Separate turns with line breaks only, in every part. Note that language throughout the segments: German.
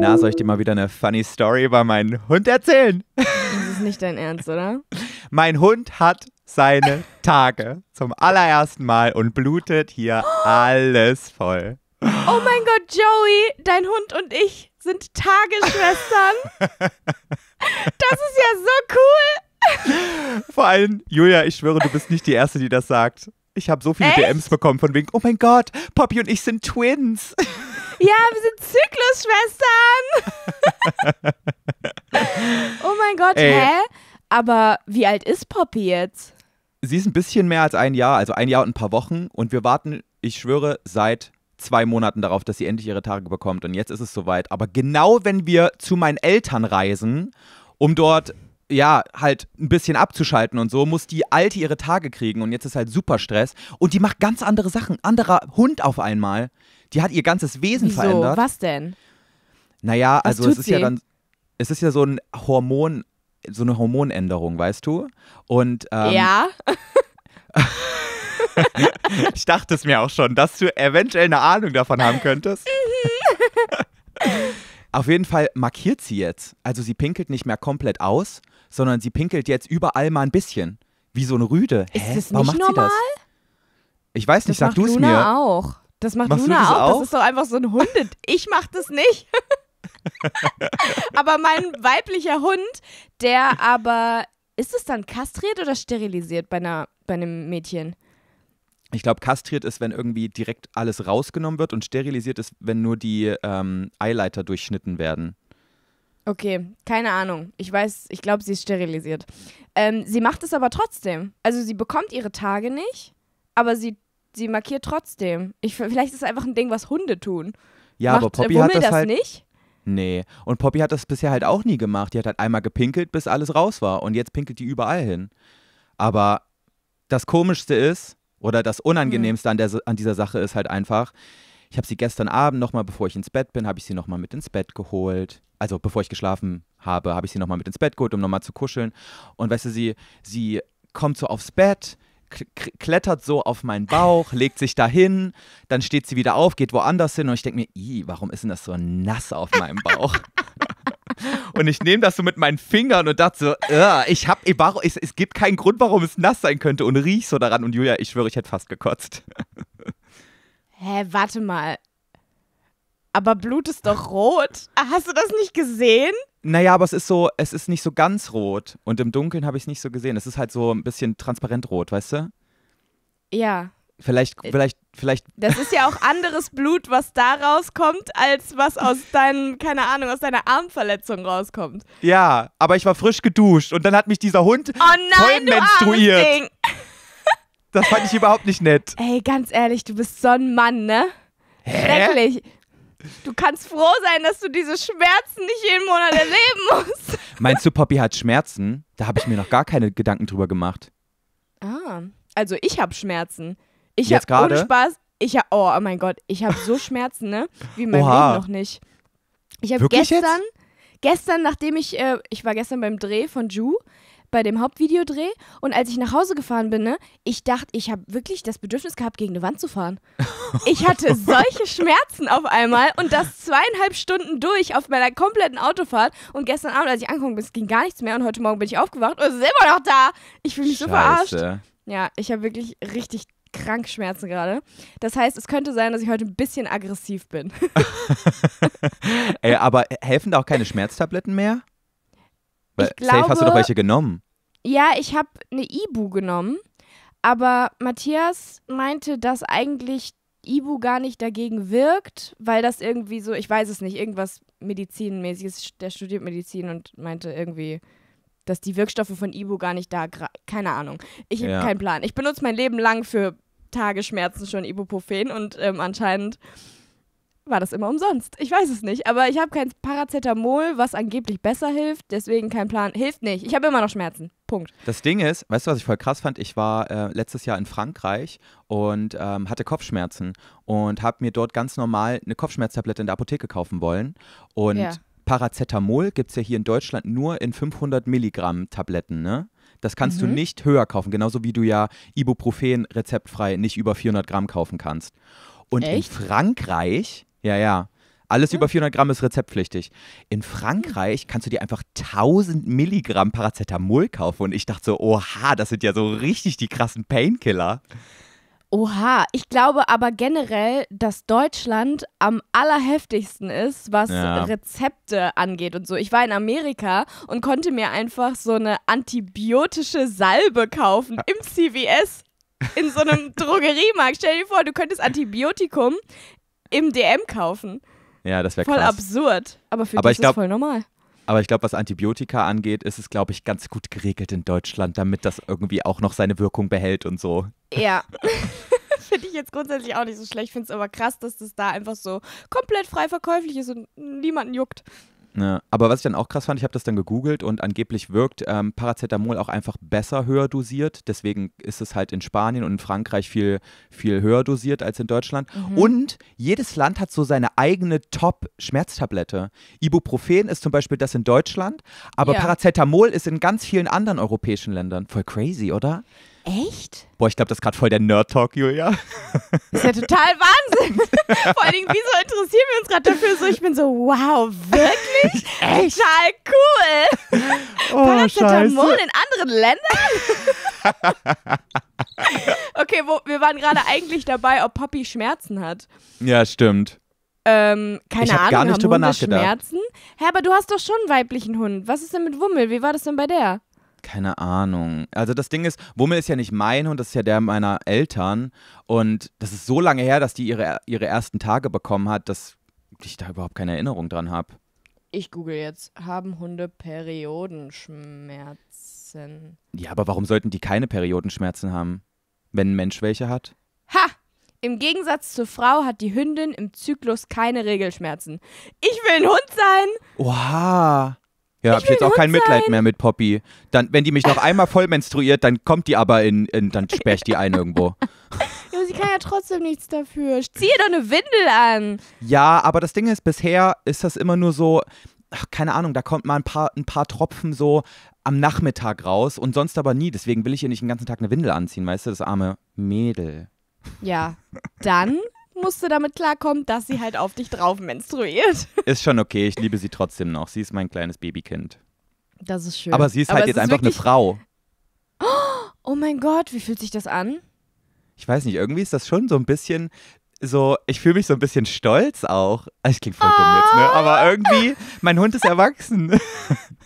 Na, soll ich dir
mal wieder eine funny Story über meinen Hund erzählen? Das
ist nicht dein Ernst, oder?
mein Hund hat seine Tage zum allerersten Mal und blutet hier alles voll.
Oh mein Gott, Joey, dein Hund und ich sind Tagesschwestern. Das ist ja so
cool. Vor allem, Julia, ich schwöre, du bist nicht die Erste, die das sagt. Ich habe so viele Echt? DMs bekommen von wegen, oh mein Gott, Poppy und ich sind Twins.
Ja, wir sind Zyklusschwestern. oh mein Gott, Ey. hä? Aber wie alt ist Poppy jetzt?
Sie ist ein bisschen mehr als ein Jahr, also ein Jahr und ein paar Wochen. Und wir warten, ich schwöre, seit zwei Monaten darauf, dass sie endlich ihre Tage bekommt. Und jetzt ist es soweit. Aber genau wenn wir zu meinen Eltern reisen, um dort ja, halt ein bisschen abzuschalten und so, muss die Alte ihre Tage kriegen und jetzt ist halt super Stress und die macht ganz andere Sachen. Anderer Hund auf einmal. Die hat ihr ganzes Wesen Wieso? verändert. Was denn? Naja, Was also es ist sie? ja dann, es ist ja so ein Hormon, so eine Hormonänderung, weißt du? Und ähm, ja. ich dachte es mir auch schon, dass du eventuell eine Ahnung davon haben könntest. Mhm. Auf jeden Fall markiert sie jetzt. Also sie pinkelt nicht mehr komplett aus, sondern sie pinkelt jetzt überall mal ein bisschen. Wie so eine Rüde. Ist Hä? das nicht Warum macht normal? sie das? Ich weiß das nicht, sag du es mir.
Auch. Das macht Machst Luna das auch? auch. Das ist doch einfach so ein Hund. Ich mach das nicht. aber mein weiblicher Hund, der aber. Ist es dann kastriert oder sterilisiert bei, einer, bei einem Mädchen?
Ich glaube, kastriert ist, wenn irgendwie direkt alles rausgenommen wird und sterilisiert ist, wenn nur die ähm, Eileiter durchschnitten werden.
Okay, keine Ahnung. Ich weiß, ich glaube, sie ist sterilisiert. Ähm, sie macht es aber trotzdem. Also sie bekommt ihre Tage nicht, aber sie sie markiert trotzdem. Ich, vielleicht ist es einfach ein Ding, was Hunde tun. Ja, Macht, aber äh, Poppy hat das, das halt nicht.
Nee, und Poppy hat das bisher halt auch nie gemacht. Die hat halt einmal gepinkelt, bis alles raus war und jetzt pinkelt die überall hin. Aber das komischste ist oder das unangenehmste mhm. an, der, an dieser Sache ist halt einfach, ich habe sie gestern Abend nochmal, bevor ich ins Bett bin, habe ich sie nochmal mit ins Bett geholt. Also bevor ich geschlafen habe, habe ich sie nochmal mit ins Bett geholt, um nochmal zu kuscheln. Und weißt du, sie, sie kommt so aufs Bett, klettert so auf meinen Bauch, legt sich dahin, dann steht sie wieder auf, geht woanders hin und ich denke mir, Ih, warum ist denn das so nass auf meinem Bauch? und ich nehme das so mit meinen Fingern und dachte so, ich hab, es, es gibt keinen Grund, warum es nass sein könnte und riech so daran und Julia, ich schwöre, ich hätte fast gekotzt.
Hä, warte mal. Aber Blut ist doch rot. Hast du das nicht gesehen?
Naja, aber es ist so, es ist nicht so ganz rot. Und im Dunkeln habe ich es nicht so gesehen. Es ist halt so ein bisschen transparent rot, weißt du? Ja. Vielleicht, äh, vielleicht, vielleicht.
Das ist ja auch anderes Blut, was da rauskommt, als was aus deinem, keine Ahnung, aus deiner Armverletzung rauskommt.
Ja, aber ich war frisch geduscht und dann hat mich dieser Hund oh
nein, voll menstruiert.
Das fand ich überhaupt nicht nett.
Ey, ganz ehrlich, du bist so ein Mann, ne? Hä? Schrecklich. Du kannst froh sein, dass du diese Schmerzen nicht jeden Monat erleben musst.
Meinst du, Poppy hat Schmerzen? Da habe ich mir noch gar keine Gedanken drüber gemacht.
Ah, also ich habe Schmerzen. Ich gerade? ohne Spaß. Ich hab, oh, oh mein Gott, ich habe so Schmerzen, ne? Wie mein Oha. Leben noch nicht. Ich habe gestern, jetzt? gestern, nachdem ich, äh, ich war gestern beim Dreh von Ju bei dem Hauptvideodreh und als ich nach Hause gefahren bin, ne, ich dachte, ich habe wirklich das Bedürfnis gehabt, gegen eine Wand zu fahren. Ich hatte solche Schmerzen auf einmal und das zweieinhalb Stunden durch auf meiner kompletten Autofahrt und gestern Abend, als ich angekommen bin, es ging gar nichts mehr und heute Morgen bin ich aufgewacht und es ist immer noch da. Ich fühle mich so verarscht. Ja, ich habe wirklich richtig krank Schmerzen gerade. Das heißt, es könnte sein, dass ich heute ein bisschen aggressiv bin.
Ey, aber helfen da auch keine Schmerztabletten mehr? Weil ich glaube, safe hast du doch welche genommen.
Ja, ich habe eine Ibu genommen, aber Matthias meinte, dass eigentlich Ibu gar nicht dagegen wirkt, weil das irgendwie so, ich weiß es nicht, irgendwas medizinmäßiges, der studiert Medizin und meinte irgendwie, dass die Wirkstoffe von Ibu gar nicht da, keine Ahnung. Ich habe ja. keinen Plan. Ich benutze mein Leben lang für Tagesschmerzen schon Ibuprofen und ähm, anscheinend war das immer umsonst. Ich weiß es nicht, aber ich habe kein Paracetamol, was angeblich besser hilft, deswegen kein Plan. Hilft nicht. Ich habe immer noch Schmerzen. Punkt.
Das Ding ist, weißt du, was ich voll krass fand? Ich war äh, letztes Jahr in Frankreich und ähm, hatte Kopfschmerzen und habe mir dort ganz normal eine Kopfschmerztablette in der Apotheke kaufen wollen und ja. Paracetamol gibt es ja hier in Deutschland nur in 500 Milligramm Tabletten, ne? Das kannst mhm. du nicht höher kaufen, genauso wie du ja Ibuprofen rezeptfrei nicht über 400 Gramm kaufen kannst. Und Echt? in Frankreich ja, ja. Alles über 400 Gramm ist rezeptpflichtig. In hm. Frankreich kannst du dir einfach 1000 Milligramm Paracetamol kaufen. Und ich dachte so, oha, das sind ja so richtig die krassen Painkiller.
Oha, ich glaube aber generell, dass Deutschland am allerheftigsten ist, was ja. Rezepte angeht und so. Ich war in Amerika und konnte mir einfach so eine antibiotische Salbe kaufen im CVS in so einem Drogeriemarkt. Stell dir vor, du könntest Antibiotikum im DM kaufen. Ja, das wäre krass. Voll absurd, aber für dich ist glaub, voll normal.
Aber ich glaube, was Antibiotika angeht, ist es, glaube ich, ganz gut geregelt in Deutschland, damit das irgendwie auch noch seine Wirkung behält und so.
Ja. Finde ich jetzt grundsätzlich auch nicht so schlecht. Finde es aber krass, dass das da einfach so komplett frei verkäuflich ist und niemanden juckt.
Ja, aber was ich dann auch krass fand, ich habe das dann gegoogelt und angeblich wirkt ähm, Paracetamol auch einfach besser höher dosiert. Deswegen ist es halt in Spanien und in Frankreich viel, viel höher dosiert als in Deutschland. Mhm. Und jedes Land hat so seine eigene Top-Schmerztablette. Ibuprofen ist zum Beispiel das in Deutschland, aber ja. Paracetamol ist in ganz vielen anderen europäischen Ländern. Voll crazy, oder? Echt? Boah, ich glaube, das ist gerade voll der Nerd-Talk, Julia.
Das ist ja total Wahnsinn. Vor allen Dingen, wieso interessieren wir uns gerade dafür so? Ich bin so, wow, wirklich? Echt? Total cool. Oh, Paracetamol in anderen Ländern? okay, wo, wir waren gerade eigentlich dabei, ob Poppy Schmerzen hat.
Ja, stimmt.
Ähm, keine ich hab Ahnung, gar nicht haben drüber Hunde nachgedacht. Schmerzen? Hä, aber du hast doch schon einen weiblichen Hund. Was ist denn mit Wummel? Wie war das denn bei der?
Keine Ahnung. Also das Ding ist, Wummel ist ja nicht mein Hund, das ist ja der meiner Eltern. Und das ist so lange her, dass die ihre, ihre ersten Tage bekommen hat, dass ich da überhaupt keine Erinnerung dran habe.
Ich google jetzt, haben Hunde Periodenschmerzen? Ja, aber warum
sollten die keine Periodenschmerzen haben, wenn ein Mensch welche hat?
Ha! Im Gegensatz zur Frau hat die Hündin im Zyklus keine Regelschmerzen. Ich will ein Hund sein!
Oha! Ja, habe ich jetzt auch kein Mitleid sein. mehr mit Poppy. Dann, wenn die mich noch einmal voll menstruiert, dann kommt die aber in, in dann sperre ich die ein irgendwo.
ja, sie kann ja trotzdem nichts dafür. Ich ziehe doch eine Windel an.
Ja, aber das Ding ist, bisher ist das immer nur so, ach, keine Ahnung, da kommt mal ein paar, ein paar Tropfen so am Nachmittag raus und sonst aber nie. Deswegen will ich ihr nicht den ganzen Tag eine Windel anziehen, weißt du, das arme Mädel.
Ja, dann musste damit klarkommen, dass sie halt auf dich drauf menstruiert.
Ist schon okay, ich liebe sie trotzdem noch. Sie ist mein kleines Babykind. Das ist schön. Aber sie ist Aber halt jetzt ist einfach eine Frau.
Oh mein Gott, wie fühlt sich das an?
Ich weiß nicht, irgendwie ist das schon so ein bisschen so, ich fühle mich so ein bisschen stolz auch. Also, ich klinge voll oh. dumm jetzt, ne? Aber ah. irgendwie, mein Hund ist erwachsen.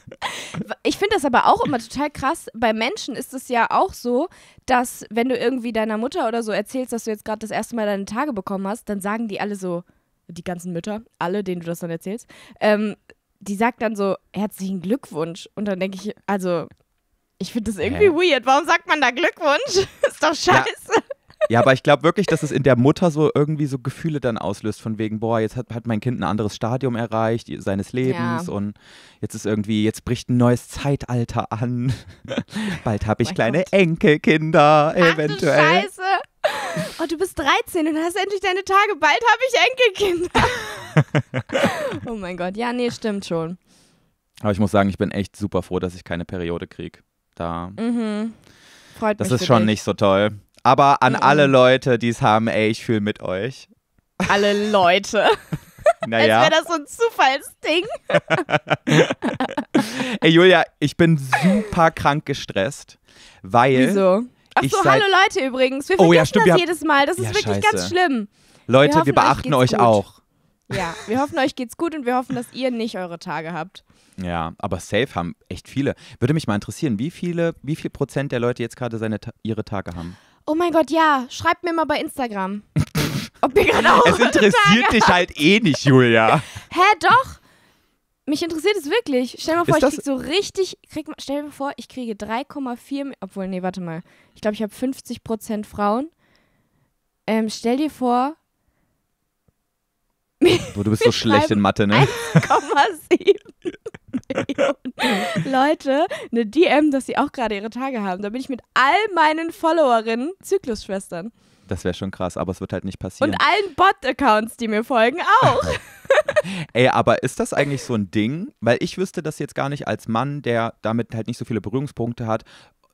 Ich finde das aber auch immer total krass. Bei Menschen ist es ja auch so, dass wenn du irgendwie deiner Mutter oder so erzählst, dass du jetzt gerade das erste Mal deine Tage bekommen hast, dann sagen die alle so, die ganzen Mütter, alle, denen du das dann erzählst, ähm, die sagt dann so, herzlichen Glückwunsch. Und dann denke ich, also, ich finde das irgendwie Hä? weird. Warum sagt man da Glückwunsch? ist doch scheiße. Ja.
Ja, aber ich glaube wirklich, dass es in der Mutter so irgendwie so Gefühle dann auslöst, von wegen, boah, jetzt hat, hat mein Kind ein anderes Stadium erreicht, seines Lebens ja. und jetzt ist irgendwie, jetzt bricht ein neues Zeitalter an. Bald habe ich oh kleine Gott. Enkelkinder, eventuell. Ach,
Scheiße. Oh, du bist 13 und hast endlich deine Tage. Bald habe ich Enkelkinder. oh mein Gott, ja, nee, stimmt schon.
Aber ich muss sagen, ich bin echt super froh, dass ich keine Periode kriege. Da.
Mhm. Freut das mich. Das ist schon dich. nicht
so toll. Aber an mhm. alle Leute, die es haben, ey, ich fühle mit euch.
Alle Leute. Naja. Als wäre das so ein
Zufallsding. ey, Julia, ich bin super krank gestresst, weil. Wieso? Ach so, hallo
Leute übrigens. Wir vergessen oh, ja, stimmt, das jedes Mal. Das ist wirklich scheiße. ganz schlimm.
Leute, wir, hoffen, wir beachten euch, euch auch.
Ja, wir hoffen, euch geht's gut und wir hoffen, dass ihr nicht eure Tage habt.
Ja, aber safe haben echt viele. Würde mich mal interessieren, wie viele, wie viel Prozent der Leute jetzt gerade seine, ihre Tage haben.
Oh mein Gott, ja, schreibt mir mal bei Instagram. Ob ihr gerade auch Es interessiert dich halt
eh nicht, Julia.
Hä, doch? Mich interessiert es wirklich. Stell mal vor, ich krieg so richtig. Krieg, stell mir vor, ich kriege 3,4. Obwohl, nee, warte mal. Ich glaube, ich habe 50% Frauen. Ähm, stell dir vor. Boah, du bist so schlecht in Mathe, ne? 1,7. Leute eine DM, dass sie auch gerade ihre Tage haben. Da bin ich mit all meinen Followerinnen Zyklusschwestern.
Das wäre schon krass, aber es wird halt nicht passieren. Und
allen Bot-Accounts, die mir folgen, auch.
Ey, aber ist das eigentlich so ein Ding? Weil ich wüsste das jetzt gar nicht als Mann, der damit halt nicht so viele Berührungspunkte hat,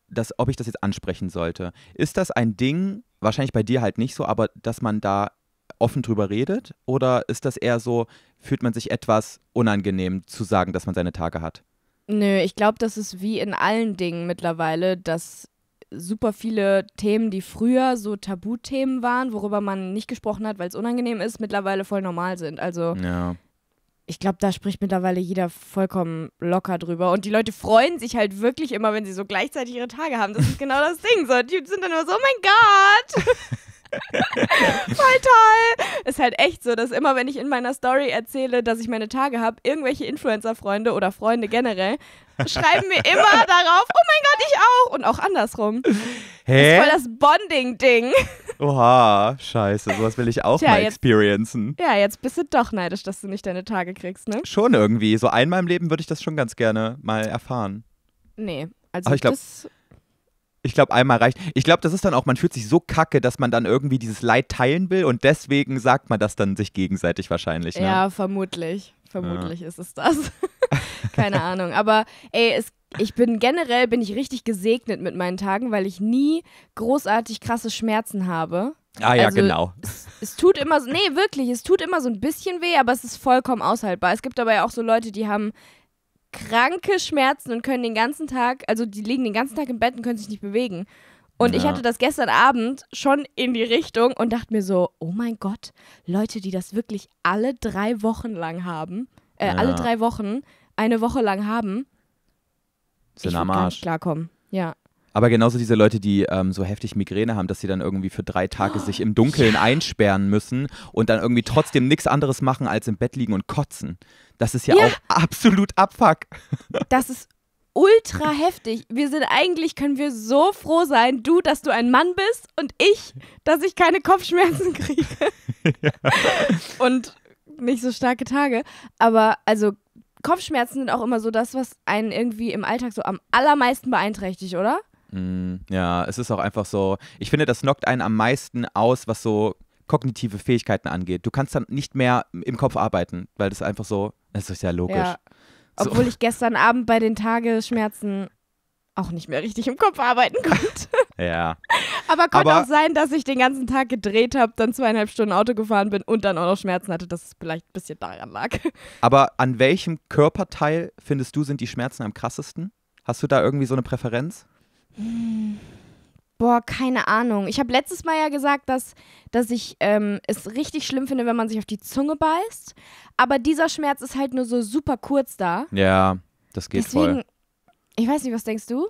dass, ob ich das jetzt ansprechen sollte. Ist das ein Ding, wahrscheinlich bei dir halt nicht so, aber dass man da offen drüber redet? Oder ist das eher so, fühlt man sich etwas unangenehm zu sagen, dass man seine Tage hat?
Nö, ich glaube, das ist wie in allen Dingen mittlerweile, dass super viele Themen, die früher so Tabuthemen waren, worüber man nicht gesprochen hat, weil es unangenehm ist, mittlerweile voll normal sind. Also ja. ich glaube, da spricht mittlerweile jeder vollkommen locker drüber. Und die Leute freuen sich halt wirklich immer, wenn sie so gleichzeitig ihre Tage haben. Das ist genau das Ding. So, die sind dann immer so, oh mein Gott! Voll toll. Ist halt echt so, dass immer, wenn ich in meiner Story erzähle, dass ich meine Tage habe, irgendwelche Influencer-Freunde oder Freunde generell schreiben mir immer darauf, oh mein Gott, ich auch. Und auch andersrum.
Hä? Das ist
voll das Bonding-Ding.
Oha, scheiße, sowas will ich auch Tja, mal jetzt, experiencen.
Ja, jetzt bist du doch neidisch, dass du nicht deine Tage kriegst, ne?
Schon irgendwie. So einmal im Leben würde ich das schon ganz gerne mal erfahren.
Nee, also Aber ich glaube, das
ich glaube, einmal reicht. Ich glaube, das ist dann auch, man fühlt sich so kacke, dass man dann irgendwie dieses Leid teilen will und deswegen sagt man das dann sich gegenseitig wahrscheinlich. Ne? Ja,
vermutlich. Vermutlich ja. ist es das. Keine Ahnung. Aber ey, es, ich bin generell bin ich richtig gesegnet mit meinen Tagen, weil ich nie großartig krasse Schmerzen habe. Ah ja, also, genau. Es, es, tut immer so, nee, wirklich, es tut immer so ein bisschen weh, aber es ist vollkommen aushaltbar. Es gibt aber ja auch so Leute, die haben kranke Schmerzen und können den ganzen Tag, also die liegen den ganzen Tag im Bett und können sich nicht bewegen. Und ja. ich hatte das gestern Abend schon in die Richtung und dachte mir so, oh mein Gott, Leute, die das wirklich alle drei Wochen lang haben, äh, ja. alle drei Wochen, eine Woche lang haben, sind ich am Arsch. klarkommen. Ja.
Aber genauso diese Leute, die ähm, so heftig Migräne haben, dass sie dann irgendwie für drei Tage oh, sich im Dunkeln ja. einsperren müssen und dann irgendwie trotzdem nichts anderes machen, als im Bett liegen und kotzen. Das ist ja, ja. auch absolut Abfuck. Das ist
ultra heftig. Wir sind eigentlich, können wir so froh sein, du, dass du ein Mann bist und ich, dass ich keine Kopfschmerzen kriege. Ja. Und nicht so starke Tage. Aber also Kopfschmerzen sind auch immer so das, was einen irgendwie im Alltag so am allermeisten beeinträchtigt, oder?
Mm, ja, es ist auch einfach so, ich finde, das knockt einen am meisten aus, was so kognitive Fähigkeiten angeht. Du kannst dann nicht mehr im Kopf arbeiten, weil das einfach so, das ist ja logisch. Ja.
Obwohl so. ich gestern Abend bei den Tagesschmerzen auch nicht mehr richtig im Kopf arbeiten konnte. ja. Aber konnte Aber auch sein, dass ich den ganzen Tag gedreht habe, dann zweieinhalb Stunden Auto gefahren bin und dann auch noch Schmerzen hatte, dass es vielleicht ein bisschen daran lag.
Aber an welchem Körperteil findest du, sind die Schmerzen am krassesten? Hast du da irgendwie so eine Präferenz?
Hm. Boah, keine Ahnung. Ich habe letztes Mal ja gesagt, dass, dass ich ähm, es richtig schlimm finde, wenn man sich auf die Zunge beißt. Aber dieser Schmerz ist halt nur so super kurz da. Ja,
das geht Deswegen, voll.
Ich weiß nicht, was denkst du?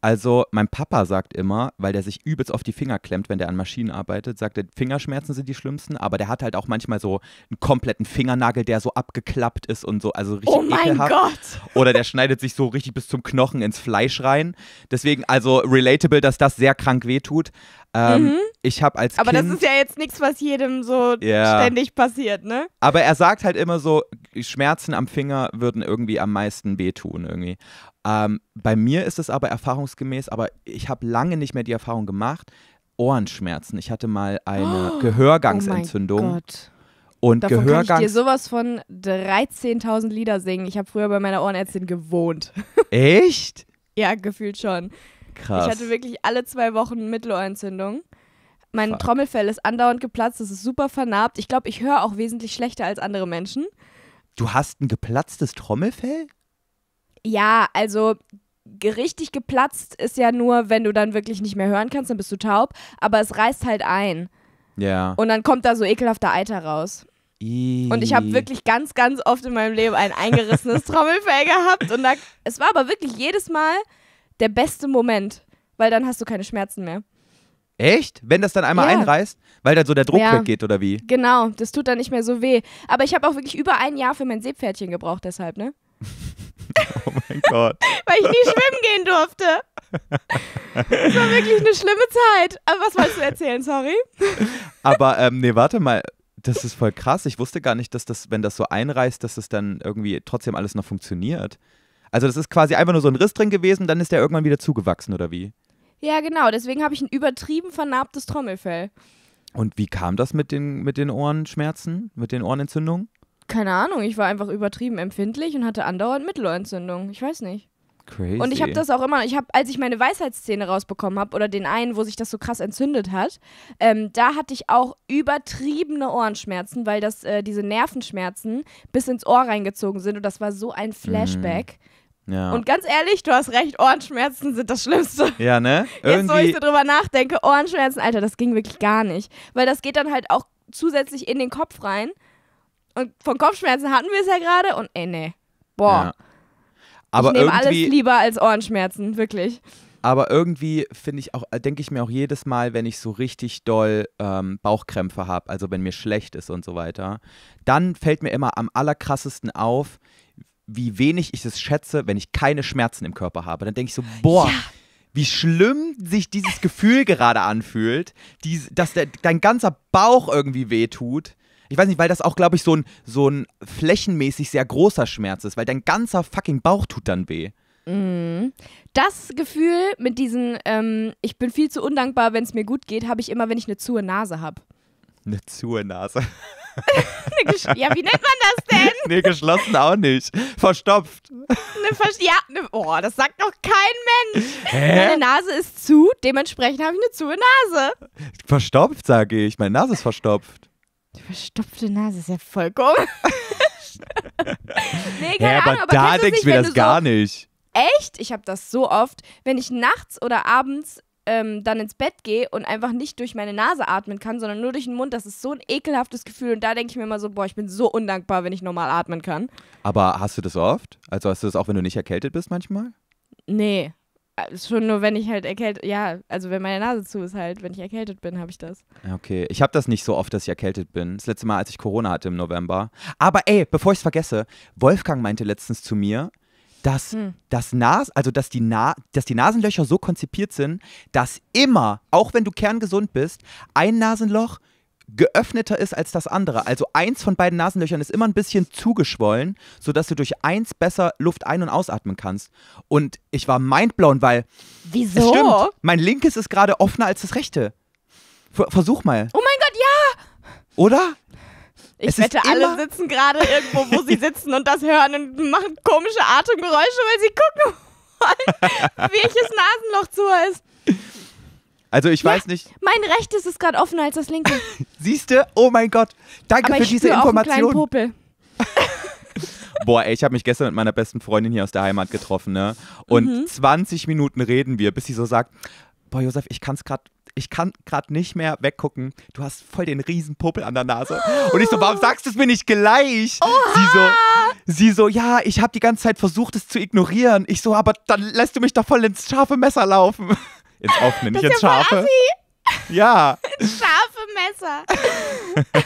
Also mein Papa sagt immer, weil der sich übelst auf die Finger klemmt, wenn der an Maschinen arbeitet, sagt er, Fingerschmerzen sind die schlimmsten, aber der hat halt auch manchmal so einen kompletten Fingernagel, der so abgeklappt ist und so, also richtig
oh mein ekelhaft. Gott.
Oder der schneidet sich so richtig bis zum Knochen ins Fleisch rein. Deswegen also relatable, dass das sehr krank wehtut, ähm, mhm. Ich habe als Aber kind das ist
ja jetzt nichts, was jedem so yeah. ständig passiert, ne?
Aber er sagt halt immer so, Schmerzen am Finger würden irgendwie am meisten wehtun irgendwie. Ähm, bei mir ist es aber erfahrungsgemäß, aber ich habe lange nicht mehr die Erfahrung gemacht, Ohrenschmerzen. Ich hatte mal eine oh, Gehörgangsentzündung. Oh Gott. Und Davon Gehörgangs kann ich dir
sowas von 13.000 Lieder singen. Ich habe früher bei meiner Ohrenärztin gewohnt.
Echt?
ja, gefühlt schon. Krass. Ich hatte wirklich alle zwei Wochen Mittelohrentzündung. Mein Fuck. Trommelfell ist andauernd geplatzt, es ist super vernarbt. Ich glaube, ich höre auch wesentlich schlechter als andere Menschen.
Du hast ein geplatztes Trommelfell?
Ja, also richtig geplatzt ist ja nur, wenn du dann wirklich nicht mehr hören kannst, dann bist du taub, aber es reißt halt ein. Ja. Und dann kommt da so ekelhafter Eiter raus. Iii. Und ich habe wirklich ganz, ganz oft in meinem Leben ein eingerissenes Trommelfell gehabt. Und da, es war aber wirklich jedes Mal, der beste Moment, weil dann hast du keine Schmerzen mehr.
Echt? Wenn das dann einmal ja. einreißt? Weil dann so der Druck ja. weggeht oder wie?
Genau, das tut dann nicht mehr so weh. Aber ich habe auch wirklich über ein Jahr für mein Seepferdchen gebraucht, deshalb, ne?
oh mein Gott.
weil ich nie schwimmen gehen durfte. Das war wirklich eine schlimme Zeit. Aber was wolltest du erzählen, sorry?
Aber, ähm, nee, warte mal. Das ist voll krass. Ich wusste gar nicht, dass das, wenn das so einreißt, dass es das dann irgendwie trotzdem alles noch funktioniert. Also das ist quasi einfach nur so ein Riss drin gewesen, dann ist der irgendwann wieder zugewachsen oder wie?
Ja, genau. Deswegen habe ich ein übertrieben vernarbtes Trommelfell.
Und wie kam das mit den, mit den Ohrenschmerzen, mit den Ohrenentzündungen?
Keine Ahnung, ich war einfach übertrieben empfindlich und hatte andauernd Mittelohrentzündung. Ich weiß nicht.
Crazy. Und ich habe das
auch immer, ich habe, als ich meine Weisheitszähne rausbekommen habe oder den einen, wo sich das so krass entzündet hat, ähm, da hatte ich auch übertriebene Ohrenschmerzen, weil das äh, diese Nervenschmerzen bis ins Ohr reingezogen sind und das war so ein Flashback. Mhm. Ja. Und ganz ehrlich, du hast recht, Ohrenschmerzen sind das Schlimmste.
Ja, ne? Irgendwie Jetzt, wo ich so
drüber nachdenke, Ohrenschmerzen, Alter, das ging wirklich gar nicht. Weil das geht dann halt auch zusätzlich in den Kopf rein. Und von Kopfschmerzen hatten wir es ja gerade und ey, ne. Boah. Ja. Aber ich nehme alles lieber als Ohrenschmerzen, wirklich.
Aber irgendwie finde ich auch, äh, denke ich mir auch jedes Mal, wenn ich so richtig doll ähm, Bauchkrämpfe habe, also wenn mir schlecht ist und so weiter, dann fällt mir immer am allerkrassesten auf, wie wenig ich es schätze, wenn ich keine Schmerzen im Körper habe. Dann denke ich so, boah. Ja wie schlimm sich dieses Gefühl gerade anfühlt, die, dass der, dein ganzer Bauch irgendwie wehtut. Ich weiß nicht, weil das auch, glaube ich, so ein, so ein flächenmäßig sehr großer Schmerz ist, weil dein ganzer fucking Bauch tut dann weh.
Mhm. Das Gefühl mit diesen, ähm, ich bin viel zu undankbar, wenn es mir gut geht, habe ich immer, wenn ich eine zue Nase habe.
Eine zue Nase.
ja, wie nennt man das denn? Nee, geschlossen
auch nicht. Verstopft.
Eine Versch ja, ne, oh, das sagt doch kein Mensch. Hä? Meine Nase ist zu, dementsprechend habe ich eine zue Nase.
Verstopft, sage ich. Meine Nase ist verstopft.
Die verstopfte Nase ist ja vollkommen. nee, keine ja, aber, Ahnung, aber da denkst du mir das gar so nicht. Echt? Ich habe das so oft, wenn ich nachts oder abends ähm, dann ins Bett gehe und einfach nicht durch meine Nase atmen kann, sondern nur durch den Mund. Das ist so ein ekelhaftes Gefühl. Und da denke ich mir immer so, boah, ich bin so undankbar, wenn ich normal atmen kann.
Aber hast du das oft? Also hast du das auch, wenn du nicht erkältet bist manchmal?
Nee, äh, schon nur, wenn ich halt erkältet, ja, also wenn meine Nase zu ist halt, wenn ich erkältet bin, habe ich das.
Okay, ich habe das nicht so oft, dass ich erkältet bin. Das letzte Mal, als ich Corona hatte im November. Aber ey, bevor ich es vergesse, Wolfgang meinte letztens zu mir, dass, hm. das Nas, also dass, die Na dass die Nasenlöcher so konzipiert sind, dass immer, auch wenn du kerngesund bist, ein Nasenloch geöffneter ist als das andere. Also eins von beiden Nasenlöchern ist immer ein bisschen zugeschwollen, sodass du durch eins besser Luft ein- und ausatmen kannst. Und ich war mindblown, weil. Wieso? Es stimmt, mein linkes ist gerade offener als das rechte. versuch mal. Oh
mein Gott, ja! Oder? Ich es wette, alle sitzen gerade irgendwo, wo sie sitzen und das hören und machen komische Atemgeräusche, weil sie gucken wollen, welches Nasenloch zu ist.
Also ich ja, weiß nicht.
Mein rechtes ist gerade offener als das linke. Siehst du?
Oh mein Gott. Danke Aber für ich diese Information. Auch Popel. Boah, ey, ich habe mich gestern mit meiner besten Freundin hier aus der Heimat getroffen, ne? Und mhm. 20 Minuten reden wir, bis sie so sagt, boah, Josef, ich kann's gerade ich kann gerade nicht mehr weggucken. Du hast voll den riesen Popel an der Nase. Und ich so, warum sagst du es mir nicht gleich? Oha. Sie so, sie so, ja, ich habe die ganze Zeit versucht, es zu ignorieren. Ich so, aber dann lässt du mich doch voll ins scharfe Messer laufen. Ins offene, nicht ins scharfe. Ja. Scharfe Messer.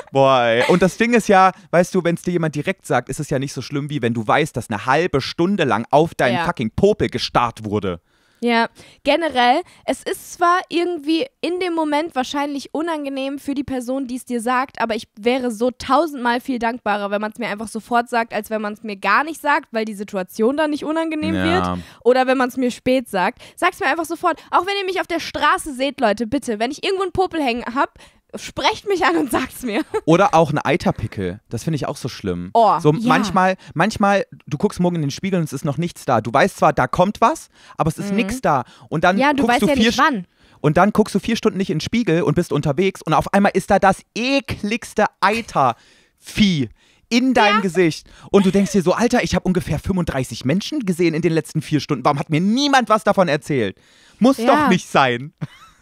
Boah, ey. Und das Ding ist ja, weißt du, wenn es dir jemand direkt sagt, ist es ja nicht so schlimm, wie wenn du weißt, dass eine halbe Stunde lang auf deinen ja. fucking Popel gestarrt wurde.
Ja, generell, es ist zwar irgendwie in dem Moment wahrscheinlich unangenehm für die Person, die es dir sagt, aber ich wäre so tausendmal viel dankbarer, wenn man es mir einfach sofort sagt, als wenn man es mir gar nicht sagt, weil die Situation dann nicht unangenehm ja. wird. Oder wenn man es mir spät sagt. Sag es mir einfach sofort. Auch wenn ihr mich auf der Straße seht, Leute, bitte, wenn ich irgendwo einen Popel hängen hab, Sprecht mich an und sagt's mir.
Oder auch ein Eiterpickel. Das finde ich auch so schlimm. Oh, so ja. manchmal, manchmal, du guckst morgen in den Spiegel und es ist noch nichts da. Du weißt zwar, da kommt was, aber es ist mhm. nichts da. Und dann ja, du guckst weißt du ja vier nicht wann. Und dann guckst du vier Stunden nicht in den Spiegel und bist unterwegs und auf einmal ist da das ekligste Eitervieh in dein ja. Gesicht. Und du denkst dir so, Alter, ich habe ungefähr 35 Menschen gesehen in den letzten vier Stunden. Warum hat mir niemand was davon erzählt? Muss ja. doch nicht sein.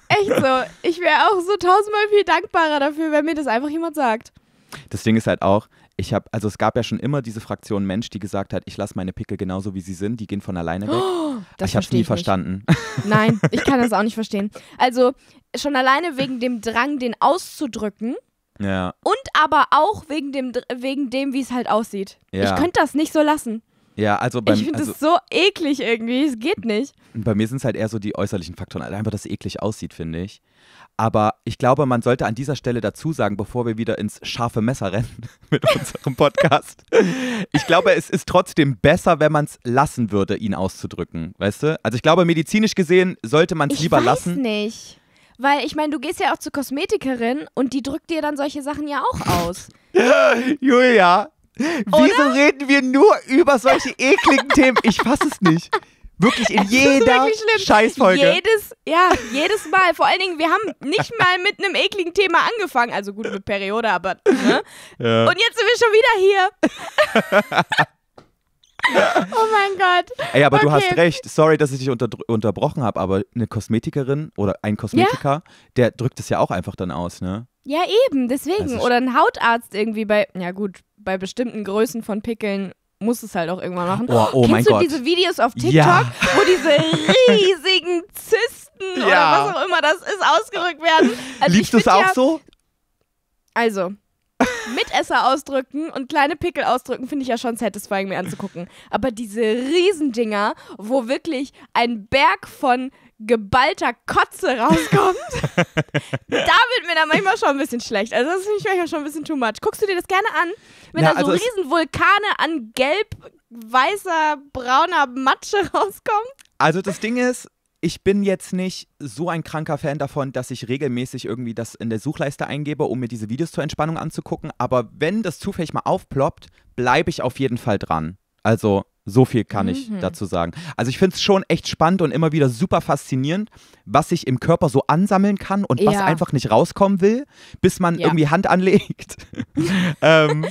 Echt so. Ich wäre auch so tausendmal viel dankbarer dafür, wenn mir das einfach jemand sagt.
Das Ding ist halt auch, ich habe, also es gab ja schon immer diese Fraktion Mensch, die gesagt hat, ich lasse meine Pickel genauso wie sie sind, die gehen von alleine weg. das ich habe es nie verstanden.
Nein, ich kann das auch nicht verstehen. Also schon alleine wegen dem Drang, den auszudrücken. Ja. Und aber auch wegen dem, wegen dem wie es halt aussieht. Ja. Ich könnte das nicht so lassen.
Ja, also beim, Ich finde also, das so
eklig irgendwie, es geht nicht.
Bei mir sind es halt eher so die äußerlichen Faktoren, also einfach, dass es eklig aussieht, finde ich. Aber ich glaube, man sollte an dieser Stelle dazu sagen, bevor wir wieder ins scharfe Messer rennen mit unserem Podcast. ich glaube, es ist trotzdem besser, wenn man es lassen würde, ihn auszudrücken, weißt du? Also ich glaube, medizinisch gesehen sollte man es lieber lassen. Ich weiß
nicht. Weil ich meine, du gehst ja auch zur Kosmetikerin und die drückt dir dann solche Sachen ja auch aus.
Julia,
Wieso Oder? reden wir
nur über solche ekligen Themen? Ich fasse es nicht. Wirklich in jeder wirklich Scheißfolge.
Jedes, ja, jedes Mal. Vor allen Dingen, wir haben nicht mal mit einem ekligen Thema angefangen. Also gut, mit Periode, aber. Ne? Ja. Und jetzt sind wir schon wieder hier. oh mein Gott. Ey, aber okay. du hast recht.
Sorry, dass ich dich unter, unterbrochen habe, aber eine Kosmetikerin oder ein Kosmetiker, ja? der drückt es ja auch einfach dann aus, ne?
Ja, eben, deswegen. Also oder ein Hautarzt irgendwie bei. Ja, gut, bei bestimmten Größen von Pickeln muss es halt auch irgendwann machen. Oh, oh Kennst mein du Gott. diese Videos auf TikTok, ja. wo diese riesigen Zysten ja. oder was auch immer das ist, ausgerückt werden? Also Liebst du es auch ja, so? Also, Mitesser ausdrücken und kleine Pickel ausdrücken, finde ich ja schon satisfying, mir anzugucken. Aber diese Riesendinger, wo wirklich ein Berg von geballter Kotze rauskommt, da wird mir dann manchmal schon ein bisschen schlecht. Also das finde ich manchmal schon ein bisschen too much. Guckst du dir das gerne an? Wenn ja, da so also riesen Vulkane an gelb, weißer, brauner Matsche rauskommen?
Also das Ding ist, ich bin jetzt nicht so ein kranker Fan davon, dass ich regelmäßig irgendwie das in der Suchleiste eingebe, um mir diese Videos zur Entspannung anzugucken. Aber wenn das zufällig mal aufploppt, bleibe ich auf jeden Fall dran. Also so viel kann mhm. ich dazu sagen. Also ich finde es schon echt spannend und immer wieder super faszinierend, was sich im Körper so ansammeln kann und ja. was einfach nicht rauskommen will, bis man ja. irgendwie Hand anlegt. ähm,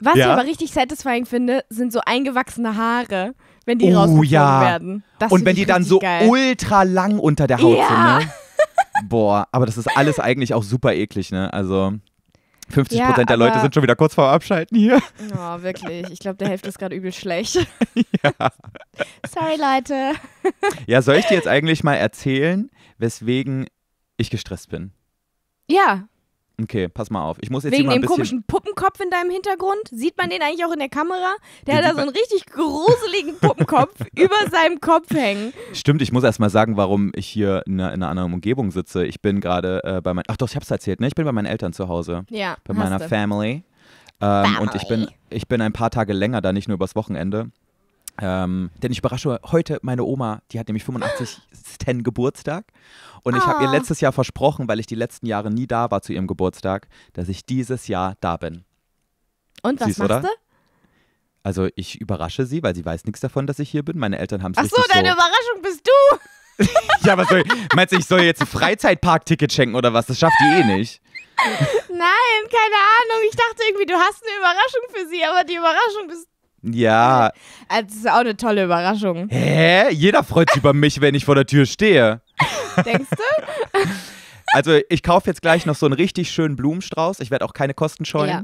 was ja. ich aber richtig satisfying finde, sind so eingewachsene Haare, wenn die oh, rausgezogen werden. Das und wenn die dann so geil.
ultra lang unter der Haut sind. Ne? Boah, aber das ist alles eigentlich auch super eklig, ne? Also 50 Prozent der Leute sind schon wieder kurz vor Abschalten hier.
Oh, wirklich. Ich glaube, der Hälfte ist gerade übel schlecht. Ja. Sorry, Leute. Ja, soll ich dir jetzt
eigentlich mal erzählen, weswegen ich gestresst bin? Ja. Okay, pass mal auf. Ich muss jetzt Wegen hier mal ein dem bisschen komischen
Puppenkopf in deinem Hintergrund? Sieht man den eigentlich auch in der Kamera? Der Den hat da so einen richtig gruseligen Puppenkopf über seinem Kopf hängen.
Stimmt, ich muss erst mal sagen, warum ich hier in einer, in einer anderen Umgebung sitze. Ich bin gerade äh, bei meinen. Ach doch, ich hab's erzählt, ne? Ich bin bei meinen Eltern zu Hause. Ja. Bei meiner du. Family. Ähm, und ich bin, ich bin ein paar Tage länger da, nicht nur übers Wochenende. Ähm, denn ich überrasche heute meine Oma, die hat nämlich 85. Geburtstag. Und ich ah. habe ihr ah. letztes Jahr versprochen, weil ich die letzten Jahre nie da war zu ihrem Geburtstag, dass ich dieses Jahr da bin. Und was machst oder? du? Also ich überrasche sie, weil sie weiß nichts davon, dass ich hier bin. Meine Eltern haben es nicht Ach so, deine
Überraschung bist du.
ja, was soll ich, meinst du, ich soll jetzt ein Freizeitparkticket schenken oder was? Das schafft die eh nicht.
Nein, keine Ahnung. Ich dachte irgendwie, du hast eine Überraschung für sie, aber die Überraschung bist ja. Also, das ist auch eine tolle Überraschung.
Hä? Jeder freut sich über mich, wenn ich vor der Tür stehe. Denkst du? Also ich kaufe jetzt gleich noch so einen richtig schönen Blumenstrauß. Ich werde auch keine Kosten scheuen. Ja.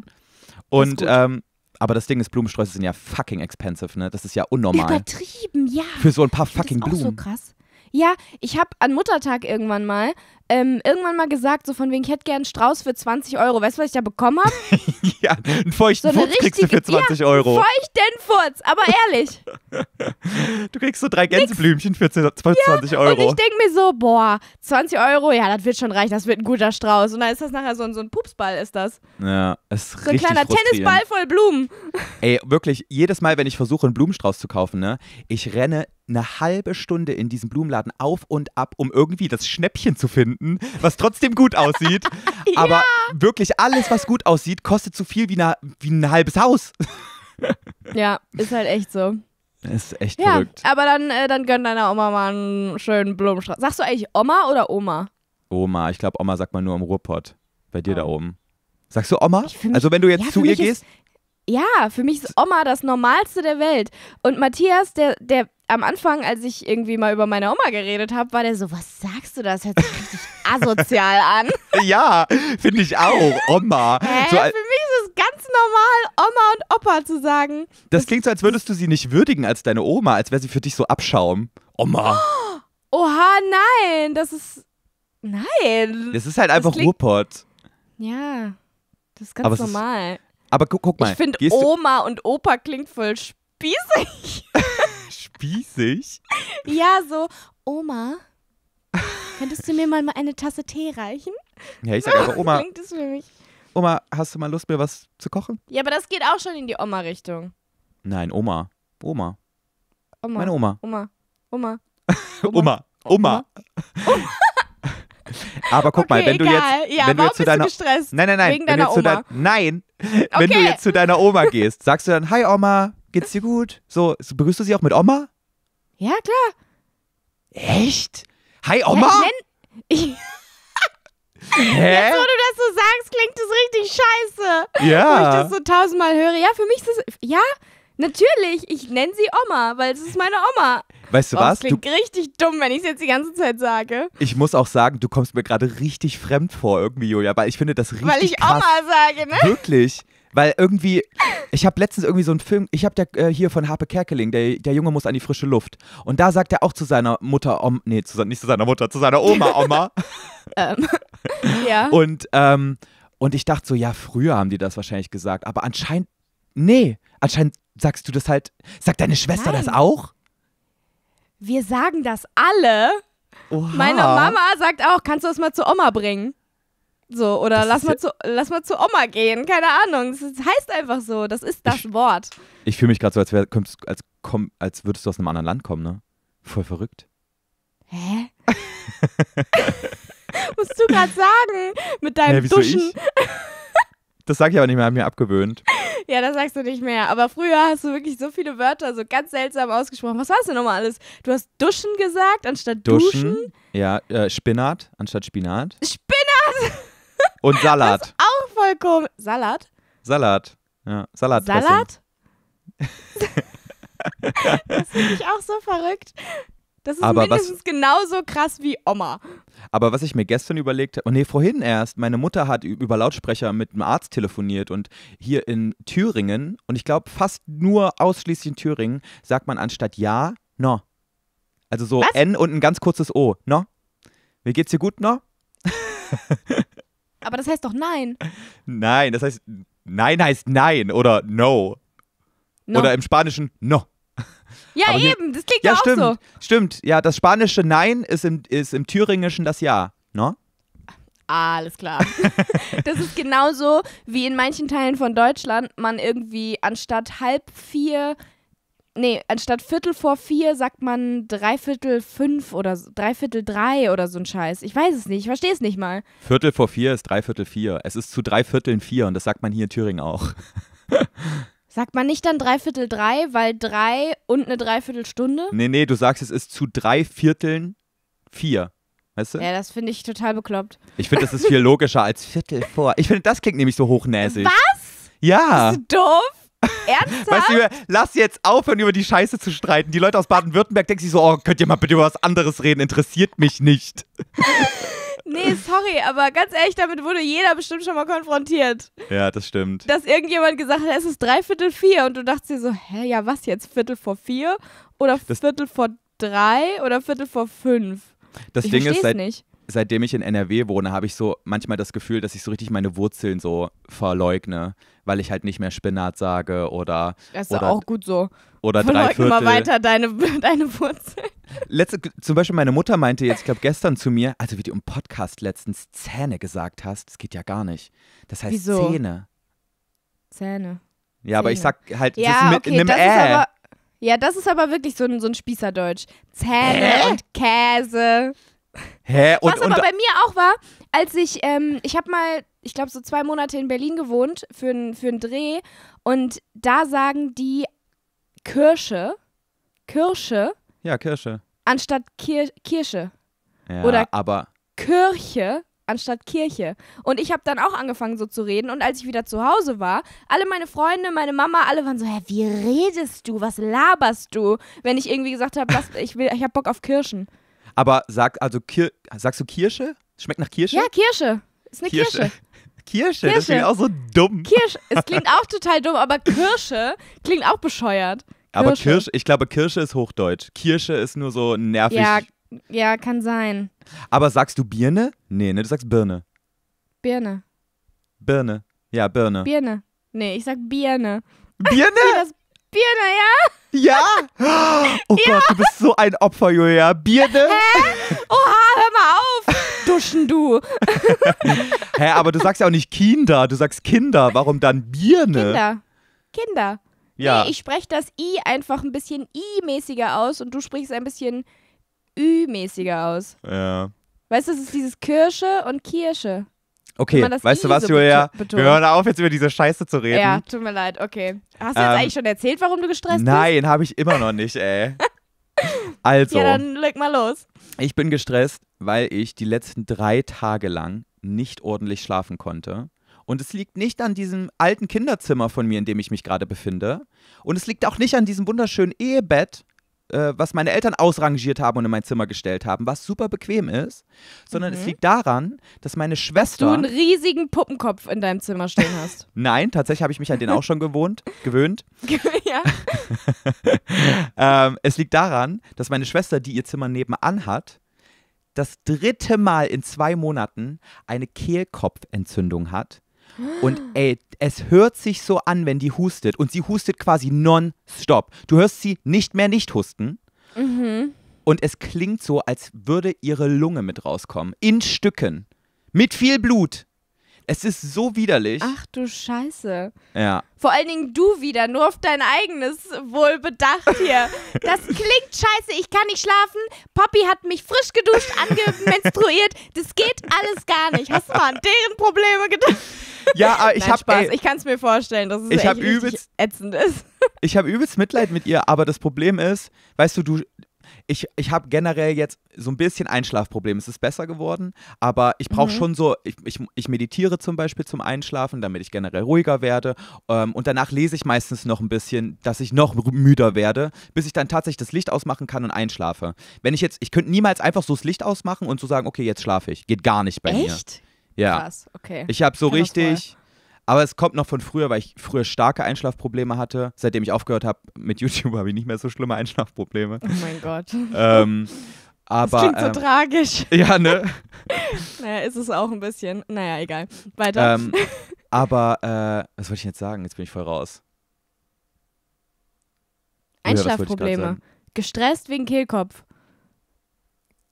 Und ähm, aber das Ding ist, Blumensträuße sind ja fucking expensive, ne? Das ist ja unnormal. Übertrieben, ja. Für so ein paar fucking das ist Blumen. auch
Blumen. So krass. Ja, ich habe an Muttertag irgendwann mal ähm, irgendwann mal gesagt, so von wegen, ich hätte gern einen Strauß für 20 Euro. Weißt du, was ich da bekommen habe?
ja, einen feuchten so eine Furz kriegst du für 20 ja, Euro.
Feuchten Furz, aber ehrlich.
du kriegst so drei Gänseblümchen Nix. für 20 ja, Euro. Und ich denke
mir so, boah, 20 Euro, ja, das wird schon reichen, das wird ein guter Strauß. Und dann ist das nachher so ein, so ein Pupsball, ist das.
Ja, es ist richtig. So ein kleiner Tennisball
voll Blumen.
Ey, wirklich, jedes Mal, wenn ich versuche, einen Blumenstrauß zu kaufen, ne, ich renne eine halbe Stunde in diesem Blumenladen auf und ab, um irgendwie das Schnäppchen zu finden finden, was trotzdem gut aussieht. ja. Aber wirklich alles, was gut aussieht, kostet so viel wie, na, wie ein halbes Haus.
ja, ist halt echt so.
ist echt ja, verrückt.
Aber dann, äh, dann gönn deiner Oma mal einen schönen Blumenstrauß. Sagst du eigentlich Oma oder Oma?
Oma, ich glaube, Oma sagt man nur im Ruhrpott. Bei dir oh. da oben. Sagst du Oma? also wenn du jetzt ja, zu ihr gehst
ja, für mich ist Oma das Normalste der Welt. Und Matthias, der, der am Anfang, als ich irgendwie mal über meine Oma geredet habe, war der so, was sagst du das? Hört sich richtig asozial an. ja,
finde ich auch. Oma. Hä? So, für mich
ist es ganz normal, Oma und Opa zu sagen.
Das, das klingt so, als würdest du sie nicht würdigen als deine Oma, als wäre sie für dich so Abschaum. Oma.
oha, nein, das ist. Nein. Das ist halt einfach
Ruhrpott.
Ja, das ist ganz Aber normal.
Aber gu guck mal. Ich finde Oma
und Opa klingt voll spießig.
spießig?
Ja, so Oma. Könntest du mir mal eine Tasse Tee reichen? Ja, ich sage aber Oma. Klingt es für mich.
Oma, hast du mal Lust, mir was zu kochen?
Ja, aber das geht auch schon in die Oma-Richtung.
Nein, Oma. Oma.
Oma. Meine Oma. Oma. Oma.
Oma. Oma. Oma. Aber guck okay, mal, wenn egal. du jetzt, ja, wenn du jetzt zu deiner, nein, nein, nein, wenn du Oma? zu nein, wenn okay. du jetzt zu deiner Oma gehst, sagst du dann, hi Oma, geht's dir gut? So, begrüßt du sie auch mit Oma?
Ja, klar.
Echt? Hi Oma? Ja, ich Hä? Jetzt, wo du
das so sagst, klingt das richtig scheiße. Ja. Wo ich das so tausendmal höre. Ja, für mich ist es. Ja, Natürlich, ich nenne sie Oma, weil es ist meine Oma.
Weißt du Boah, was? Das klingt
du, richtig dumm, wenn ich es jetzt die ganze Zeit sage.
Ich muss auch sagen, du kommst mir gerade richtig fremd vor irgendwie, Julia, weil ich finde das richtig Weil ich krass. Oma sage, ne? Wirklich. Weil irgendwie, ich habe letztens irgendwie so einen Film, ich habe äh, hier von Harpe Kerkeling, der, der Junge muss an die frische Luft. Und da sagt er auch zu seiner Mutter, Om, nee, zu, nicht zu seiner Mutter, zu seiner Oma, Oma.
ähm, ja.
Und, ähm, und ich dachte so, ja, früher haben die das wahrscheinlich gesagt, aber anscheinend Nee, anscheinend sagst du das halt. Sagt deine Schwester Nein. das auch?
Wir sagen das alle. Oha. Meine Mama sagt auch, kannst du das mal zu Oma bringen? So, oder lass mal, zu, lass mal zu Oma gehen, keine Ahnung. Das heißt einfach so, das ist das ich, Wort.
Ich fühle mich gerade so, als, wär, als, komm, als würdest du aus einem anderen Land kommen, ne? Voll verrückt.
Hä? Musst du gerade sagen, mit deinem ja, Duschen.
Das sage ich aber nicht mehr, habe mir abgewöhnt.
Ja, das sagst du nicht mehr. Aber früher hast du wirklich so viele Wörter so ganz seltsam ausgesprochen. Was war es denn nochmal alles? Du hast Duschen gesagt anstatt Duschen. Duschen.
Ja, äh, Spinat anstatt Spinat.
Spinat!
Und Salat. Das ist
auch vollkommen. Salat?
Salat. Ja, Salat. Salat?
das finde ich auch so verrückt. Das ist aber mindestens was, genauso krass wie Oma.
Aber was ich mir gestern überlegt habe, und oh nee, vorhin erst, meine Mutter hat über Lautsprecher mit einem Arzt telefoniert und hier in Thüringen, und ich glaube fast nur ausschließlich in Thüringen, sagt man anstatt ja, no. Also so was? N und ein ganz kurzes O, no. Wie geht's dir gut, no?
aber das heißt doch nein.
Nein, das heißt, nein heißt nein oder no. no. Oder im Spanischen no.
Ja, aber eben, das klingt ja, ja auch so.
Stimmt, ja, das spanische Nein ist im, ist im Thüringischen das Ja, ne?
Alles klar. das ist genauso wie in manchen Teilen von Deutschland man irgendwie anstatt halb vier, nee, anstatt Viertel vor vier sagt man dreiviertel fünf oder dreiviertel drei oder so ein Scheiß. Ich weiß es nicht, ich verstehe es nicht mal.
Viertel vor vier ist dreiviertel vier. Es ist zu dreivierteln vier und das sagt man hier in Thüringen auch.
Sagt man nicht dann Dreiviertel drei, weil drei und eine Dreiviertelstunde?
Nee, nee, du sagst, es ist zu drei Vierteln vier. Weißt du? Ja,
das finde ich total bekloppt. Ich finde, das ist viel
logischer als Viertel vor. Ich finde, das klingt nämlich so hochnäsig.
Was?
Ja. Bist
du doof? Ernsthaft? Weißt
du, lass jetzt aufhören, über die Scheiße zu streiten. Die Leute aus Baden-Württemberg denken sich so, oh, könnt ihr mal bitte über was anderes reden, interessiert mich nicht.
Nee, sorry, aber ganz ehrlich, damit wurde jeder bestimmt schon mal konfrontiert.
Ja, das stimmt.
Dass irgendjemand gesagt hat, es ist dreiviertel vier und du dachtest dir so, hä, ja was jetzt, viertel vor vier oder das viertel vor drei oder viertel vor fünf? Das ich Ding ist, seit, nicht
seitdem ich in NRW wohne, habe ich so manchmal das Gefühl, dass ich so richtig meine Wurzeln so verleugne, weil ich halt nicht mehr Spinat sage oder. Das ist oder, auch gut so. Oder Verleugne drei Viertel. mal weiter
deine, deine Wurzeln.
Letzte, zum Beispiel meine Mutter meinte jetzt, ich glaube gestern zu mir, also wie du im Podcast letztens Zähne gesagt hast, das geht ja gar nicht. Das heißt Wieso? Zähne. Zähne. Ja, Zähne. aber ich sag halt, ja, das ist mit okay, einem das Ä. Aber,
ja, das ist aber wirklich so ein, so ein Spießerdeutsch. Zähne äh? und Käse.
Hä? Und, Was aber und, bei
mir auch war, als ich, ähm, ich habe mal, ich glaube, so zwei Monate in Berlin gewohnt für einen für Dreh und da sagen die Kirsche, Kirsche. Ja, Kirsche. Anstatt Kir Kirsche. Ja, Oder aber. Kirche anstatt Kirche. Und ich habe dann auch angefangen so zu reden. Und als ich wieder zu Hause war, alle meine Freunde, meine Mama, alle waren so, hä, wie redest du? Was laberst du? Wenn ich irgendwie gesagt habe, ich, will, ich habe Bock auf Kirschen.
Aber sag, also, Kir sagst du Kirsche? Schmeckt nach Kirsche? Ja,
Kirsche. Ist eine Kirsche. Kirsche. Kirsche, das klingt auch so
dumm. Kirsche,
es klingt auch total dumm, aber Kirsche klingt auch bescheuert. Kirsche. Aber Kirsche,
ich glaube, Kirsche ist Hochdeutsch. Kirsche ist nur so nervig. Ja,
ja, kann sein.
Aber sagst du Birne? Nee, ne, du sagst Birne. Birne. Birne. Ja, Birne.
Birne. Nee, ich sag Birne. Birne? Birne, ja. Ja? Oh ja. Gott, du bist
so ein Opfer, Julia. Birne? Hä?
Oha, hör mal auf. Duschen du.
Hä, aber du sagst ja auch nicht Kinder, du sagst Kinder. Warum dann Birne? Kinder. Kinder. Ja. Nee, ich
spreche das I einfach ein bisschen I-mäßiger aus und du sprichst ein bisschen Ü-mäßiger aus. Ja. Weißt du, es ist dieses Kirsche und Kirsche. Okay, weißt du was, Julia? Betont. Wir hören
auf, jetzt über diese Scheiße zu reden. Ja,
tut mir leid, okay. Hast du ähm, jetzt eigentlich schon erzählt, warum du gestresst nein,
bist? Nein, habe ich immer noch nicht, ey. also. Ja,
dann leg mal los.
Ich bin gestresst, weil ich die letzten drei Tage lang nicht ordentlich schlafen konnte. Und es liegt nicht an diesem alten Kinderzimmer von mir, in dem ich mich gerade befinde. Und es liegt auch nicht an diesem wunderschönen Ehebett, äh, was meine Eltern ausrangiert haben und in mein Zimmer gestellt haben, was super bequem ist, sondern mhm. es liegt daran, dass meine Schwester. Dass du einen
riesigen Puppenkopf in deinem Zimmer stehen hast.
Nein, tatsächlich habe ich mich an den auch schon gewohnt, gewöhnt. ja. ähm, es liegt daran, dass meine Schwester, die ihr Zimmer nebenan hat, das dritte Mal in zwei Monaten eine Kehlkopfentzündung hat und ey, es hört sich so an, wenn die hustet. Und sie hustet quasi nonstop. Du hörst sie nicht mehr nicht husten. Mhm. Und es klingt so, als würde ihre Lunge mit rauskommen. In Stücken. Mit viel Blut. Es ist so widerlich.
Ach du Scheiße. Ja. Vor allen Dingen du wieder, nur auf dein eigenes Wohl bedacht hier. Das klingt scheiße, ich kann nicht schlafen. Poppy hat mich frisch geduscht, angemenstruiert. Das geht alles gar nicht. Hast du mal an deren Probleme gedacht? Ja, aber ich habe Spaß. ich kann es mir vorstellen, dass es ich echt übelst, ätzend ist.
Ich habe übelst Mitleid mit ihr, aber das Problem ist, weißt du, du ich, ich habe generell jetzt so ein bisschen Einschlafprobleme. Es ist besser geworden, aber ich brauche mhm. schon so, ich, ich, ich, meditiere zum Beispiel zum Einschlafen, damit ich generell ruhiger werde. Ähm, und danach lese ich meistens noch ein bisschen, dass ich noch müder werde, bis ich dann tatsächlich das Licht ausmachen kann und einschlafe. Wenn ich jetzt, ich könnte niemals einfach so das Licht ausmachen und so sagen, okay, jetzt schlafe ich. Geht gar nicht bei Echt? mir. Echt? Ja. Krass, okay. Ich habe so Kann richtig. Aber es kommt noch von früher, weil ich früher starke Einschlafprobleme hatte. Seitdem ich aufgehört habe mit YouTube, habe ich nicht mehr so schlimme Einschlafprobleme. Oh mein Gott. Ähm, aber, das klingt so ähm, tragisch. Ja, ne?
naja, ist es auch ein bisschen. Naja, egal. Weiter. Ähm,
aber, äh, was wollte ich jetzt sagen? Jetzt bin ich voll raus. Einschlafprobleme. Ja,
Gestresst wegen Kehlkopf.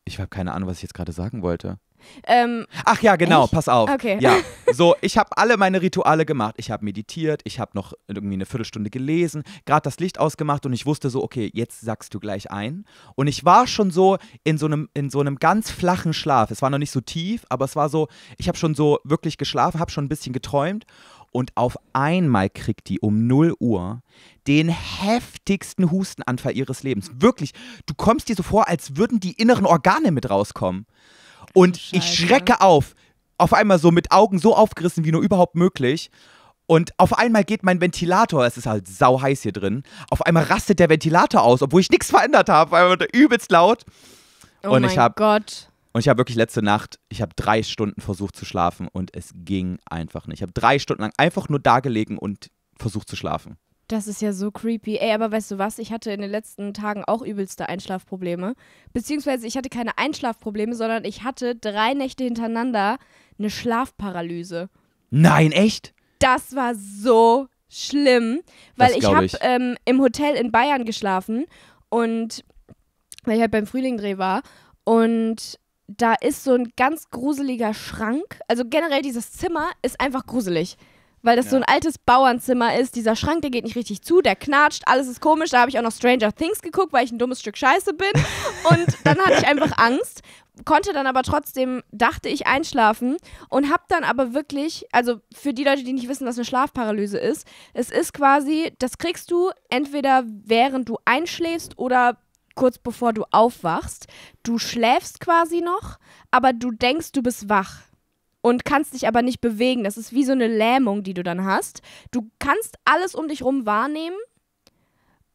Ich habe keine Ahnung, was ich jetzt gerade sagen wollte.
Ähm, Ach ja, genau, echt? pass auf. Okay. Ja,
so, ich habe alle meine Rituale gemacht. Ich habe meditiert, ich habe noch irgendwie eine Viertelstunde gelesen, gerade das Licht ausgemacht und ich wusste so, okay, jetzt sagst du gleich ein. Und ich war schon so in so einem, in so einem ganz flachen Schlaf. Es war noch nicht so tief, aber es war so, ich habe schon so wirklich geschlafen, habe schon ein bisschen geträumt. Und auf einmal kriegt die um 0 Uhr den heftigsten Hustenanfall ihres Lebens. Wirklich, du kommst dir so vor, als würden die inneren Organe mit rauskommen. Und Scheiße. ich schrecke auf. Auf einmal so mit Augen so aufgerissen wie nur überhaupt möglich. Und auf einmal geht mein Ventilator, es ist halt sau heiß hier drin, auf einmal rastet der Ventilator aus, obwohl ich nichts verändert habe, weil er übelst laut. Oh und mein ich hab, Gott. Und ich habe wirklich letzte Nacht, ich habe drei Stunden versucht zu schlafen und es ging einfach nicht. Ich habe drei Stunden lang einfach nur da gelegen und versucht zu schlafen.
Das ist ja so creepy. Ey, aber weißt du was? Ich hatte in den letzten Tagen auch übelste Einschlafprobleme. Beziehungsweise ich hatte keine Einschlafprobleme, sondern ich hatte drei Nächte hintereinander eine Schlafparalyse. Nein, echt? Das war so schlimm, weil ich habe ähm, im Hotel in Bayern geschlafen und weil ich halt beim Frühlingdreh war und da ist so ein ganz gruseliger Schrank. Also generell dieses Zimmer ist einfach gruselig weil das ja. so ein altes Bauernzimmer ist. Dieser Schrank, der geht nicht richtig zu, der knatscht, alles ist komisch. Da habe ich auch noch Stranger Things geguckt, weil ich ein dummes Stück Scheiße bin. Und dann hatte ich einfach Angst, konnte dann aber trotzdem, dachte ich, einschlafen und habe dann aber wirklich, also für die Leute, die nicht wissen, was eine Schlafparalyse ist, es ist quasi, das kriegst du entweder während du einschläfst oder kurz bevor du aufwachst. Du schläfst quasi noch, aber du denkst, du bist wach und kannst dich aber nicht bewegen. Das ist wie so eine Lähmung, die du dann hast. Du kannst alles um dich rum wahrnehmen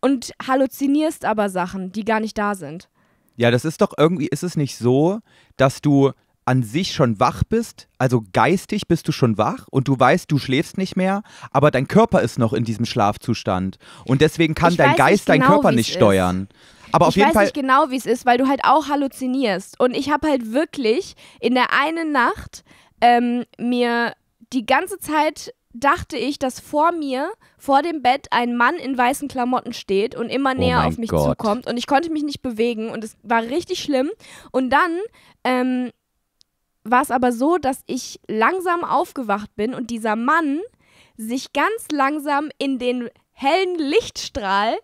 und halluzinierst aber Sachen, die gar nicht da sind.
Ja, das ist doch irgendwie, ist es nicht so, dass du an sich schon wach bist, also geistig bist du schon wach und du weißt, du schläfst nicht mehr, aber dein Körper ist noch in diesem Schlafzustand und deswegen kann ich dein Geist genau, deinen Körper nicht steuern. Ist. Aber auf ich jeden weiß Fall nicht
genau, wie es ist, weil du halt auch halluzinierst. Und ich habe halt wirklich in der einen Nacht ähm, mir die ganze Zeit dachte ich, dass vor mir, vor dem Bett, ein Mann in weißen Klamotten steht und immer oh näher auf mich Gott. zukommt. Und ich konnte mich nicht bewegen und es war richtig schlimm. Und dann ähm, war es aber so, dass ich langsam aufgewacht bin und dieser Mann sich ganz langsam in den hellen Lichtstrahl,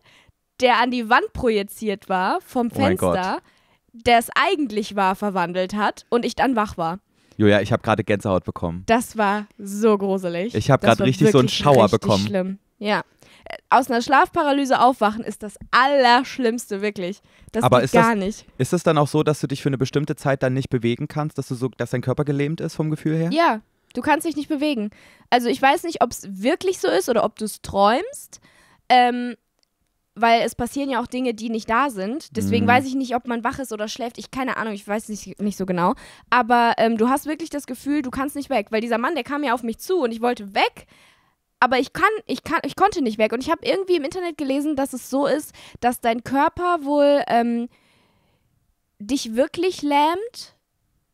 der an die Wand projiziert war, vom oh Fenster, oh der es eigentlich war, verwandelt hat und ich dann wach war.
Julia, ich habe gerade Gänsehaut bekommen.
Das war so gruselig. Ich habe gerade richtig so einen Schauer bekommen. Schlimm. Ja. Äh, aus einer Schlafparalyse aufwachen ist das Allerschlimmste, wirklich. Das Aber ist gar das, nicht.
Ist es dann auch so, dass du dich für eine bestimmte Zeit dann nicht bewegen kannst, dass, du so, dass dein Körper gelähmt ist vom Gefühl her?
Ja, du kannst dich nicht bewegen. Also ich weiß nicht, ob es wirklich so ist oder ob du es träumst. Ähm, weil es passieren ja auch Dinge, die nicht da sind. Deswegen mhm. weiß ich nicht, ob man wach ist oder schläft. Ich keine Ahnung, ich weiß nicht, nicht so genau. Aber ähm, du hast wirklich das Gefühl, du kannst nicht weg, weil dieser Mann, der kam ja auf mich zu und ich wollte weg. Aber ich kann, ich kann, ich konnte nicht weg. Und ich habe irgendwie im Internet gelesen, dass es so ist, dass dein Körper wohl ähm, dich wirklich lähmt,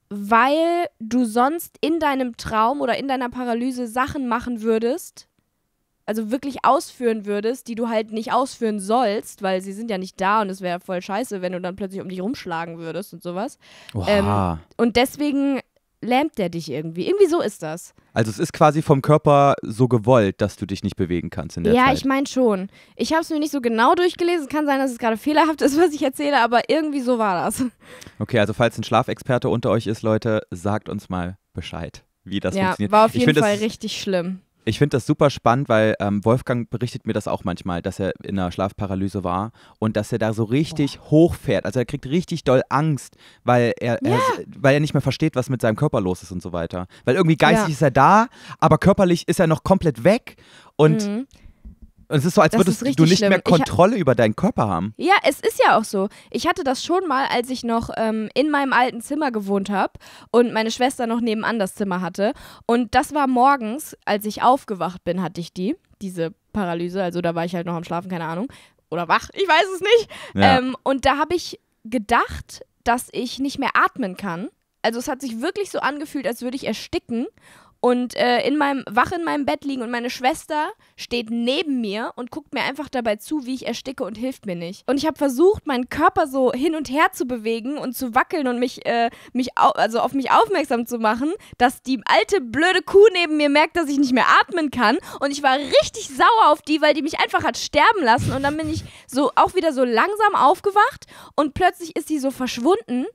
weil du sonst in deinem Traum oder in deiner Paralyse Sachen machen würdest, also wirklich ausführen würdest, die du halt nicht ausführen sollst, weil sie sind ja nicht da und es wäre voll scheiße, wenn du dann plötzlich um dich rumschlagen würdest und sowas. Ähm, und deswegen lähmt der dich irgendwie. Irgendwie so ist das.
Also es ist quasi vom Körper so gewollt, dass du dich nicht bewegen kannst in der ja, Zeit. Ja,
ich meine schon. Ich habe es mir nicht so genau durchgelesen. Es kann sein, dass es gerade fehlerhaft ist, was ich erzähle, aber irgendwie so war das.
Okay, also falls ein Schlafexperte unter euch ist, Leute, sagt uns mal Bescheid, wie das ja, funktioniert. War auf jeden Find, Fall richtig schlimm. Ich finde das super spannend, weil ähm, Wolfgang berichtet mir das auch manchmal, dass er in einer Schlafparalyse war und dass er da so richtig oh. hochfährt. Also er kriegt richtig doll Angst, weil er, ja. er, weil er nicht mehr versteht, was mit seinem Körper los ist und so weiter. Weil irgendwie geistig ja. ist er da, aber körperlich ist er noch komplett weg und mhm. Es ist so, als würdest du nicht schlimm. mehr Kontrolle über deinen Körper haben.
Ja, es ist ja auch so. Ich hatte das schon mal, als ich noch ähm, in meinem alten Zimmer gewohnt habe und meine Schwester noch nebenan das Zimmer hatte. Und das war morgens, als ich aufgewacht bin, hatte ich die, diese Paralyse. Also da war ich halt noch am Schlafen, keine Ahnung. Oder wach, ich weiß es nicht. Ja. Ähm, und da habe ich gedacht, dass ich nicht mehr atmen kann. Also es hat sich wirklich so angefühlt, als würde ich ersticken und äh, in meinem, wach in meinem Bett liegen und meine Schwester steht neben mir und guckt mir einfach dabei zu, wie ich ersticke und hilft mir nicht. Und ich habe versucht, meinen Körper so hin und her zu bewegen und zu wackeln und mich, äh, mich au also auf mich aufmerksam zu machen, dass die alte blöde Kuh neben mir merkt, dass ich nicht mehr atmen kann. Und ich war richtig sauer auf die, weil die mich einfach hat sterben lassen. Und dann bin ich so auch wieder so langsam aufgewacht und plötzlich ist die so verschwunden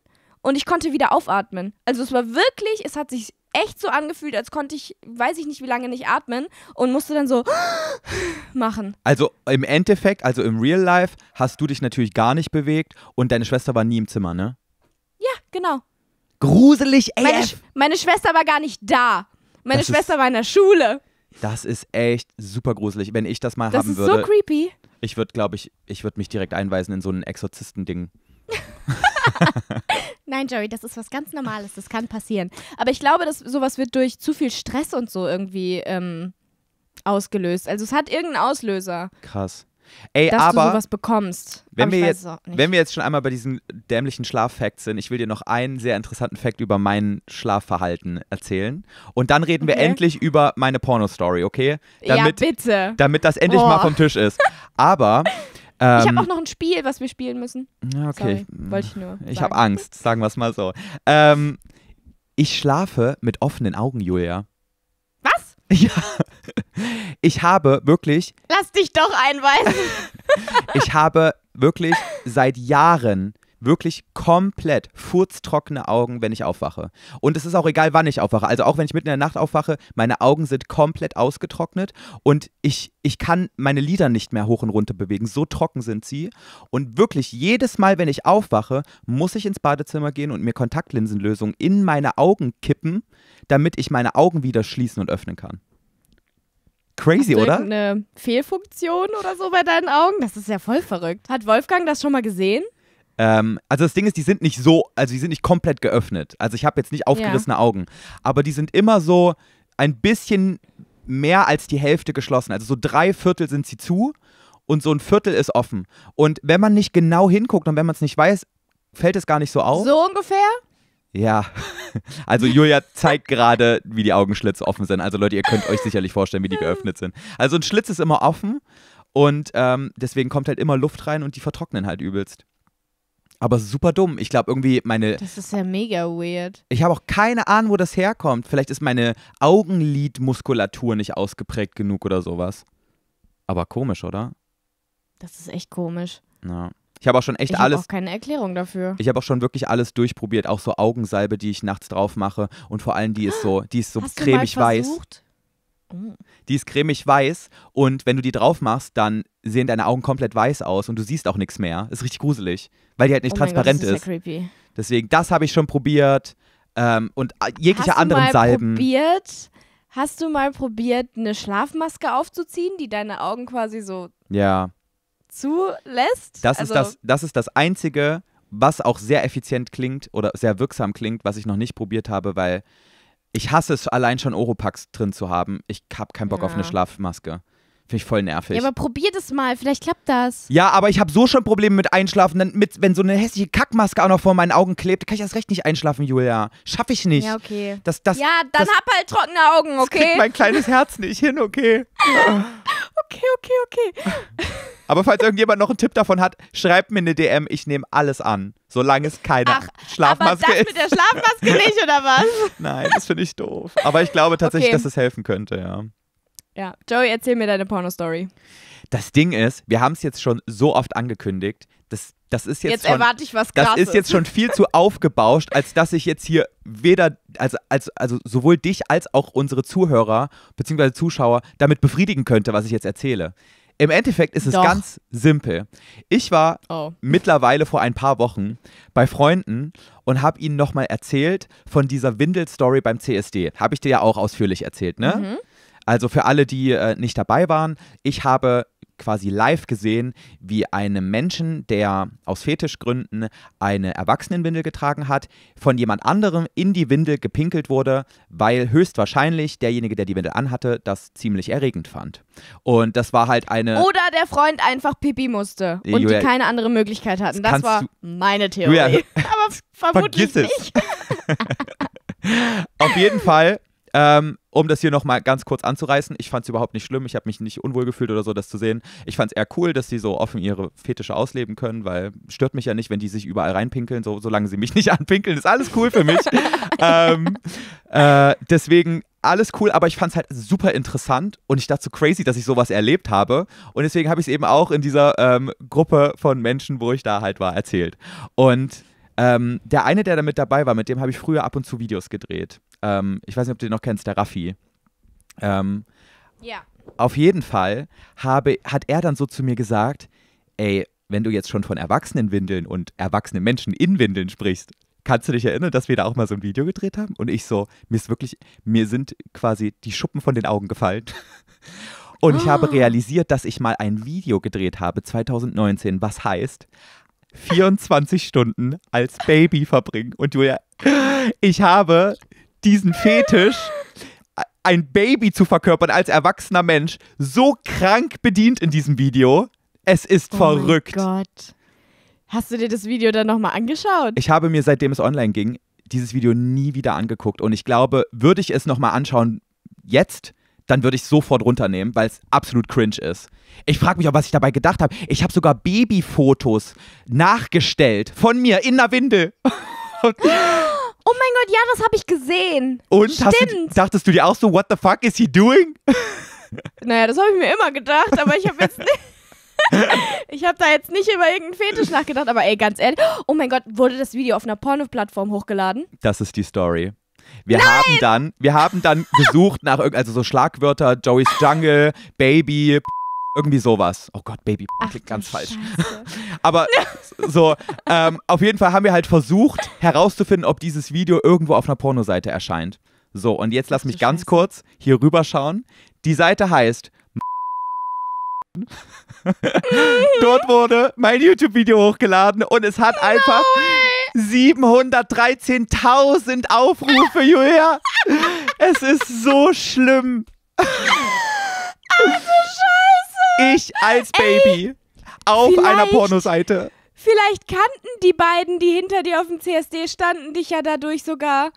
und ich konnte wieder aufatmen. Also es war wirklich, es hat sich echt so angefühlt, als konnte ich, weiß ich nicht wie lange, nicht atmen und musste dann so machen.
Also im Endeffekt, also im Real Life, hast du dich natürlich gar nicht bewegt und deine Schwester war nie im Zimmer, ne? Ja, genau. Gruselig, ey. Meine, Sch
meine, Schwester war gar nicht da. Meine das Schwester ist, war in der Schule.
Das ist echt super gruselig, wenn ich das mal das haben würde. Das ist so creepy. Ich würde, glaube ich, ich würde mich direkt einweisen in so ein Exorzisten-Ding.
Nein, Joey, das ist was ganz Normales. Das kann passieren. Aber ich glaube, dass sowas wird durch zu viel Stress und so irgendwie ähm, ausgelöst. Also es hat irgendeinen Auslöser.
Krass. Ey, dass aber, du sowas bekommst. Wenn, wir jetzt, wenn wir jetzt schon einmal bei diesen dämlichen Schlaffacts sind, ich will dir noch einen sehr interessanten Fact über mein Schlafverhalten erzählen. Und dann reden okay. wir endlich über meine Porno-Story, okay? Damit, ja, bitte. Damit das endlich Boah. mal vom Tisch ist. Aber Ähm, ich habe auch
noch ein Spiel, was wir spielen müssen. Okay. wollte ich nur. Ich habe
Angst, sagen wir es mal so. Ähm, ich schlafe mit offenen Augen, Julia. Was? Ja. Ich habe wirklich.
Lass dich doch einweisen.
ich habe wirklich seit Jahren wirklich komplett furztrockene Augen, wenn ich aufwache. Und es ist auch egal, wann ich aufwache. Also auch wenn ich mitten in der Nacht aufwache, meine Augen sind komplett ausgetrocknet und ich, ich kann meine Lider nicht mehr hoch und runter bewegen. So trocken sind sie. Und wirklich jedes Mal, wenn ich aufwache, muss ich ins Badezimmer gehen und mir Kontaktlinsenlösung in meine Augen kippen, damit ich meine Augen wieder schließen und öffnen kann. Crazy, oder?
Eine Fehlfunktion oder so bei deinen Augen? Das ist ja voll verrückt. Hat Wolfgang das schon mal gesehen?
Ähm, also das Ding ist, die sind nicht so, also die sind nicht komplett geöffnet. Also ich habe jetzt nicht aufgerissene ja. Augen, aber die sind immer so ein bisschen mehr als die Hälfte geschlossen. Also so drei Viertel sind sie zu und so ein Viertel ist offen. Und wenn man nicht genau hinguckt und wenn man es nicht weiß, fällt es gar nicht so auf. So ungefähr? Ja, also Julia zeigt gerade, wie die Augenschlitze offen sind. Also Leute, ihr könnt euch sicherlich vorstellen, wie die geöffnet sind. Also ein Schlitz ist immer offen und ähm, deswegen kommt halt immer Luft rein und die vertrocknen halt übelst. Aber super dumm. Ich glaube irgendwie meine. Das
ist ja mega weird.
Ich habe auch keine Ahnung, wo das herkommt. Vielleicht ist meine Augenlidmuskulatur nicht ausgeprägt genug oder sowas. Aber komisch, oder?
Das ist echt komisch.
Ja. Ich habe auch schon echt ich alles. Ich habe auch
keine Erklärung dafür.
Ich habe auch schon wirklich alles durchprobiert, auch so Augensalbe, die ich nachts drauf mache und vor allem die ist so, die ist so Hast cremig du mal versucht, weiß. Die ist cremig weiß und wenn du die drauf machst, dann sehen deine Augen komplett weiß aus und du siehst auch nichts mehr. Ist richtig gruselig, weil die halt nicht oh transparent Gott, das ist. Ja ist. Creepy. Deswegen, das habe ich schon probiert ähm, und jegliche Hast anderen du mal Salben.
Probiert? Hast du mal probiert, eine Schlafmaske aufzuziehen, die deine Augen quasi so ja. zulässt? Das, also ist das,
das ist das Einzige, was auch sehr effizient klingt oder sehr wirksam klingt, was ich noch nicht probiert habe, weil ich hasse es allein schon Oropax drin zu haben. Ich habe keinen Bock ja. auf eine Schlafmaske. Finde ich voll nervig. Ja, aber
probier das mal, vielleicht klappt das.
Ja, aber ich habe so schon Probleme mit Einschlafen. Dann mit, wenn so eine hässliche Kackmaske auch noch vor meinen Augen klebt, kann ich erst recht nicht einschlafen, Julia. Schaffe ich nicht. Ja,
okay. Das, das, ja, dann das, hab halt trockene Augen, okay? Das kriegt mein kleines
Herz nicht hin, okay?
okay,
okay, okay. Aber falls irgendjemand noch einen Tipp davon hat, schreibt mir eine DM. Ich nehme alles an, solange es keine Ach, Schlafmaske aber das ist. mit
der Schlafmaske nicht, oder was?
Nein, das finde ich doof. Aber ich glaube tatsächlich, okay. dass es helfen könnte, ja.
Ja, Joey, erzähl mir deine Porno-Story.
Das Ding ist, wir haben es jetzt schon so oft angekündigt. Das, das ist jetzt, jetzt schon, erwarte ich was Krasses. Das ist jetzt schon viel zu aufgebauscht, als dass ich jetzt hier weder, also, als, also sowohl dich als auch unsere Zuhörer bzw. Zuschauer damit befriedigen könnte, was ich jetzt erzähle. Im Endeffekt ist es Doch. ganz simpel. Ich war oh. mittlerweile vor ein paar Wochen bei Freunden und habe ihnen nochmal erzählt von dieser Windel-Story beim CSD. Habe ich dir ja auch ausführlich erzählt, ne? Mhm. Also für alle, die äh, nicht dabei waren, ich habe quasi live gesehen, wie einem Menschen, der aus Fetischgründen eine Erwachsenenwindel getragen hat, von jemand anderem in die Windel gepinkelt wurde, weil höchstwahrscheinlich derjenige, der die Windel anhatte, das ziemlich erregend fand. Und das war halt eine. Oder
der Freund einfach pipi musste und Julia, die keine andere Möglichkeit hatten. Das war meine Theorie. Julia, Aber vermutlich nicht.
Auf jeden Fall ähm, um das hier nochmal ganz kurz anzureißen, ich fand es überhaupt nicht schlimm, ich habe mich nicht unwohl gefühlt oder so, das zu sehen. Ich fand es eher cool, dass sie so offen ihre Fetische ausleben können, weil stört mich ja nicht, wenn die sich überall reinpinkeln, so, solange sie mich nicht anpinkeln, ist alles cool für mich. ähm, äh, deswegen alles cool, aber ich fand es halt super interessant und ich dachte so crazy, dass ich sowas erlebt habe. Und deswegen habe ich es eben auch in dieser ähm, Gruppe von Menschen, wo ich da halt war, erzählt. Und ähm, der eine, der da mit dabei war, mit dem habe ich früher ab und zu Videos gedreht. Ähm, ich weiß nicht, ob du den noch kennst, der Raffi. Ähm, ja. Auf jeden Fall habe, hat er dann so zu mir gesagt, ey, wenn du jetzt schon von Erwachsenenwindeln und erwachsenen Menschen in Windeln sprichst, kannst du dich erinnern, dass wir da auch mal so ein Video gedreht haben? Und ich so, mir ist wirklich, mir sind quasi die Schuppen von den Augen gefallen. Und ich ah. habe realisiert, dass ich mal ein Video gedreht habe, 2019, was heißt 24 Stunden als Baby verbringen. Und Julia, ich habe diesen Fetisch, ein Baby zu verkörpern als erwachsener Mensch, so krank bedient in diesem Video. Es ist oh verrückt.
Oh Gott. Hast du dir das Video dann nochmal angeschaut?
Ich habe mir, seitdem es online ging, dieses Video nie wieder angeguckt. Und ich glaube, würde ich es nochmal anschauen jetzt, dann würde ich es sofort runternehmen, weil es absolut cringe ist. Ich frage mich auch, was ich dabei gedacht habe. Ich habe sogar Babyfotos nachgestellt von mir in der Windel.
Oh mein Gott, ja, das habe ich gesehen. Und Stimmt.
Du, dachtest du dir auch so, what the fuck is he
doing? Naja, das habe ich mir immer gedacht, aber ich habe jetzt nicht. ich habe da jetzt nicht über irgendeinen Fetisch nachgedacht, aber ey, ganz ehrlich, oh mein Gott, wurde das Video auf einer Porno-Plattform hochgeladen?
Das ist die Story. Wir Nein! haben dann, wir haben dann gesucht nach irgend also so Schlagwörter Joey's Jungle, Baby, P irgendwie sowas. Oh Gott, Baby Ach, klingt ganz falsch. Aber so, ähm, auf jeden Fall haben wir halt versucht herauszufinden, ob dieses Video irgendwo auf einer Pornoseite erscheint. So, und jetzt lass mich ganz kurz hier rüberschauen. Die Seite heißt Dort wurde mein YouTube-Video hochgeladen und es hat einfach no 713.000 Aufrufe, Julia. Es ist so schlimm. Ach
du scheiße.
Ich als Baby Ey, auf einer Pornoseite.
Vielleicht kannten die beiden, die hinter dir auf dem CSD standen, dich ja dadurch sogar.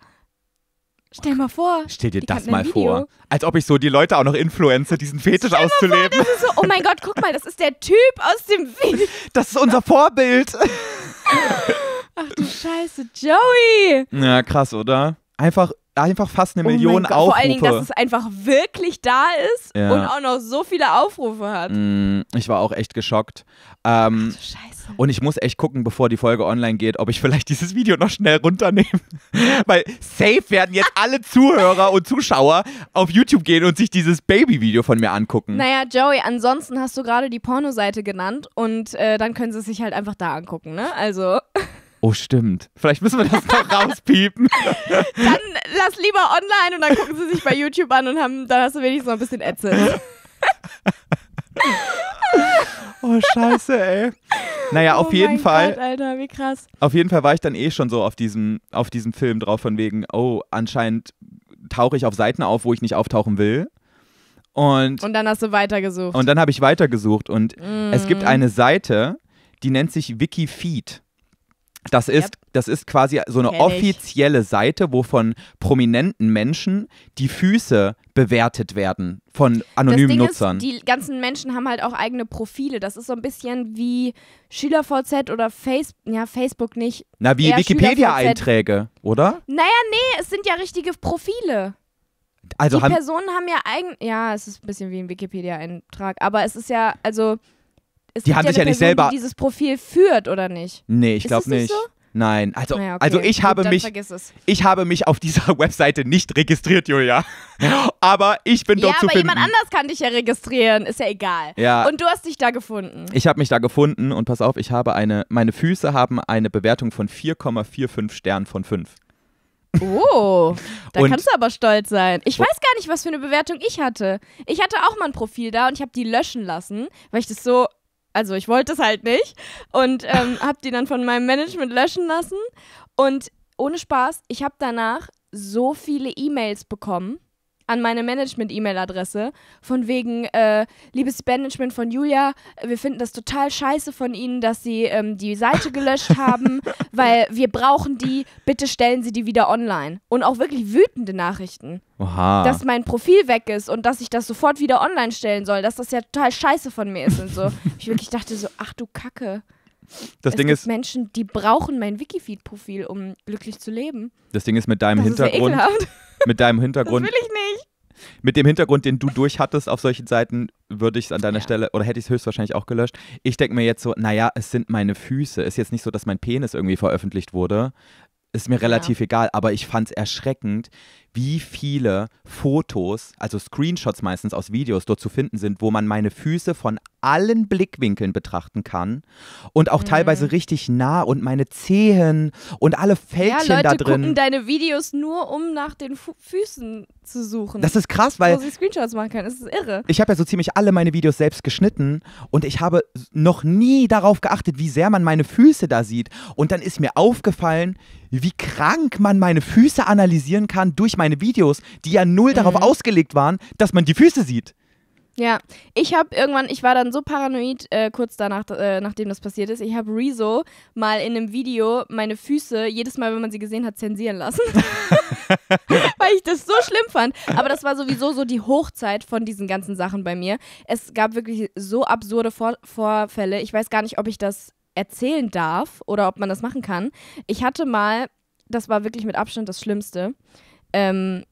Stell mal vor. Stell dir das mal vor.
Als ob ich so die Leute auch noch influence, diesen Fetisch Stell auszuleben. Vor, das ist so,
oh mein Gott, guck mal, das ist der Typ aus dem Video.
Das ist unser Vorbild.
Ach du Scheiße, Joey.
Ja, krass, oder? Einfach einfach fast eine oh Million Aufrufe. Vor allen Dingen, dass es
einfach wirklich da ist ja. und auch noch so viele Aufrufe hat.
Mm, ich war auch echt geschockt. Ähm, Ach, Scheiße. Und ich muss echt gucken, bevor die Folge online geht, ob ich vielleicht dieses Video noch schnell runternehme. Weil safe werden jetzt alle Zuhörer und Zuschauer auf YouTube gehen und sich dieses Baby-Video von mir angucken.
Naja, Joey, ansonsten hast du gerade die Pornoseite genannt und äh, dann können sie es sich halt einfach da angucken, ne? Also.
Oh, stimmt. Vielleicht müssen wir das noch rauspiepen.
dann lass lieber online und dann gucken sie sich bei YouTube an und haben, dann hast du wenigstens noch ein bisschen Ätze. oh, scheiße, ey.
Naja, auf oh jeden Fall. Gott,
Alter, wie krass.
Auf jeden Fall war ich dann eh schon so auf diesem, auf diesem Film drauf, von wegen, oh, anscheinend tauche ich auf Seiten auf, wo ich nicht auftauchen will. Und,
und dann hast du weitergesucht. Und dann
habe ich weitergesucht. Und mm. es gibt mm. eine Seite, die nennt sich Wikifeed. Das ist, yep. das ist quasi so eine Kenn offizielle ich. Seite, wo von prominenten Menschen die Füße bewertet werden von anonymen Nutzern. Ist, die
ganzen Menschen haben halt auch eigene Profile. Das ist so ein bisschen wie SchülerVZ oder Face ja, Facebook nicht. Na, wie Wikipedia-Einträge, oder? Naja, nee, es sind ja richtige Profile.
Also die Personen
haben ja eigen. Ja, es ist ein bisschen wie ein Wikipedia-Eintrag, aber es ist ja, also es die haben ja sich ja nicht Person, selber. Die dieses Profil führt oder nicht? Nee, ich glaube nicht. nicht so?
Nein, also, naja, ah okay. also ich Gut, habe mich, ich habe mich auf dieser Webseite nicht registriert, Julia. aber ich bin dort ja, zu finden. aber jemand
anders kann dich ja registrieren, ist ja egal. Ja. Und du hast dich da gefunden. Ich
habe mich da gefunden und pass auf, ich habe eine, meine Füße haben eine Bewertung von 4,45 Sternen von 5.
Oh, da und kannst du aber stolz sein. Ich weiß gar nicht, was für eine Bewertung ich hatte. Ich hatte auch mal ein Profil da und ich habe die löschen lassen, weil ich das so also ich wollte es halt nicht und ähm, habe die dann von meinem Management löschen lassen. Und ohne Spaß, ich habe danach so viele E-Mails bekommen an meine Management-E-Mail-Adresse. Von wegen, äh, liebes Management von Julia, wir finden das total scheiße von Ihnen, dass Sie ähm, die Seite gelöscht haben, weil wir brauchen die. Bitte stellen Sie die wieder online. Und auch wirklich wütende Nachrichten.
Oha. Dass
mein Profil weg ist und dass ich das sofort wieder online stellen soll, dass das ja total scheiße von mir ist und so. ich wirklich dachte so, ach du Kacke. Das es Ding gibt ist, Menschen, die brauchen mein Wikifeed-Profil, um glücklich zu leben.
Das Ding ist mit deinem das Hintergrund. mit deinem Hintergrund. Das will ich nicht. Mit dem Hintergrund, den du durchhattest auf solchen Seiten, würde ich es an deiner ja. Stelle oder hätte ich es höchstwahrscheinlich auch gelöscht. Ich denke mir jetzt so, naja, es sind meine Füße. Es Ist jetzt nicht so, dass mein Penis irgendwie veröffentlicht wurde ist mir relativ ja. egal, aber ich fand es erschreckend, wie viele Fotos, also Screenshots meistens aus Videos dort zu finden sind, wo man meine Füße von allen Blickwinkeln betrachten kann und auch mhm. teilweise richtig nah und meine Zehen und alle Fältchen ja, Leute da drin. gucken
deine Videos nur, um nach den Fu Füßen zu suchen. Das ist krass, weil wo sie Screenshots machen können. Das ist irre.
Ich habe ja so ziemlich alle meine Videos selbst geschnitten und ich habe noch nie darauf geachtet, wie sehr man meine Füße da sieht. Und dann ist mir aufgefallen, wie krank man meine Füße analysieren kann durch meine Videos, die ja null mhm. darauf ausgelegt waren, dass man die Füße sieht.
Ja, ich habe irgendwann, ich war dann so paranoid äh, kurz danach, äh, nachdem das passiert ist, ich habe Rezo mal in einem Video meine Füße jedes Mal, wenn man sie gesehen hat, zensieren lassen. Weil ich das so schlimm fand. Aber das war sowieso so die Hochzeit von diesen ganzen Sachen bei mir. Es gab wirklich so absurde Vor Vorfälle. Ich weiß gar nicht, ob ich das erzählen darf oder ob man das machen kann. Ich hatte mal, das war wirklich mit Abstand das Schlimmste, ähm,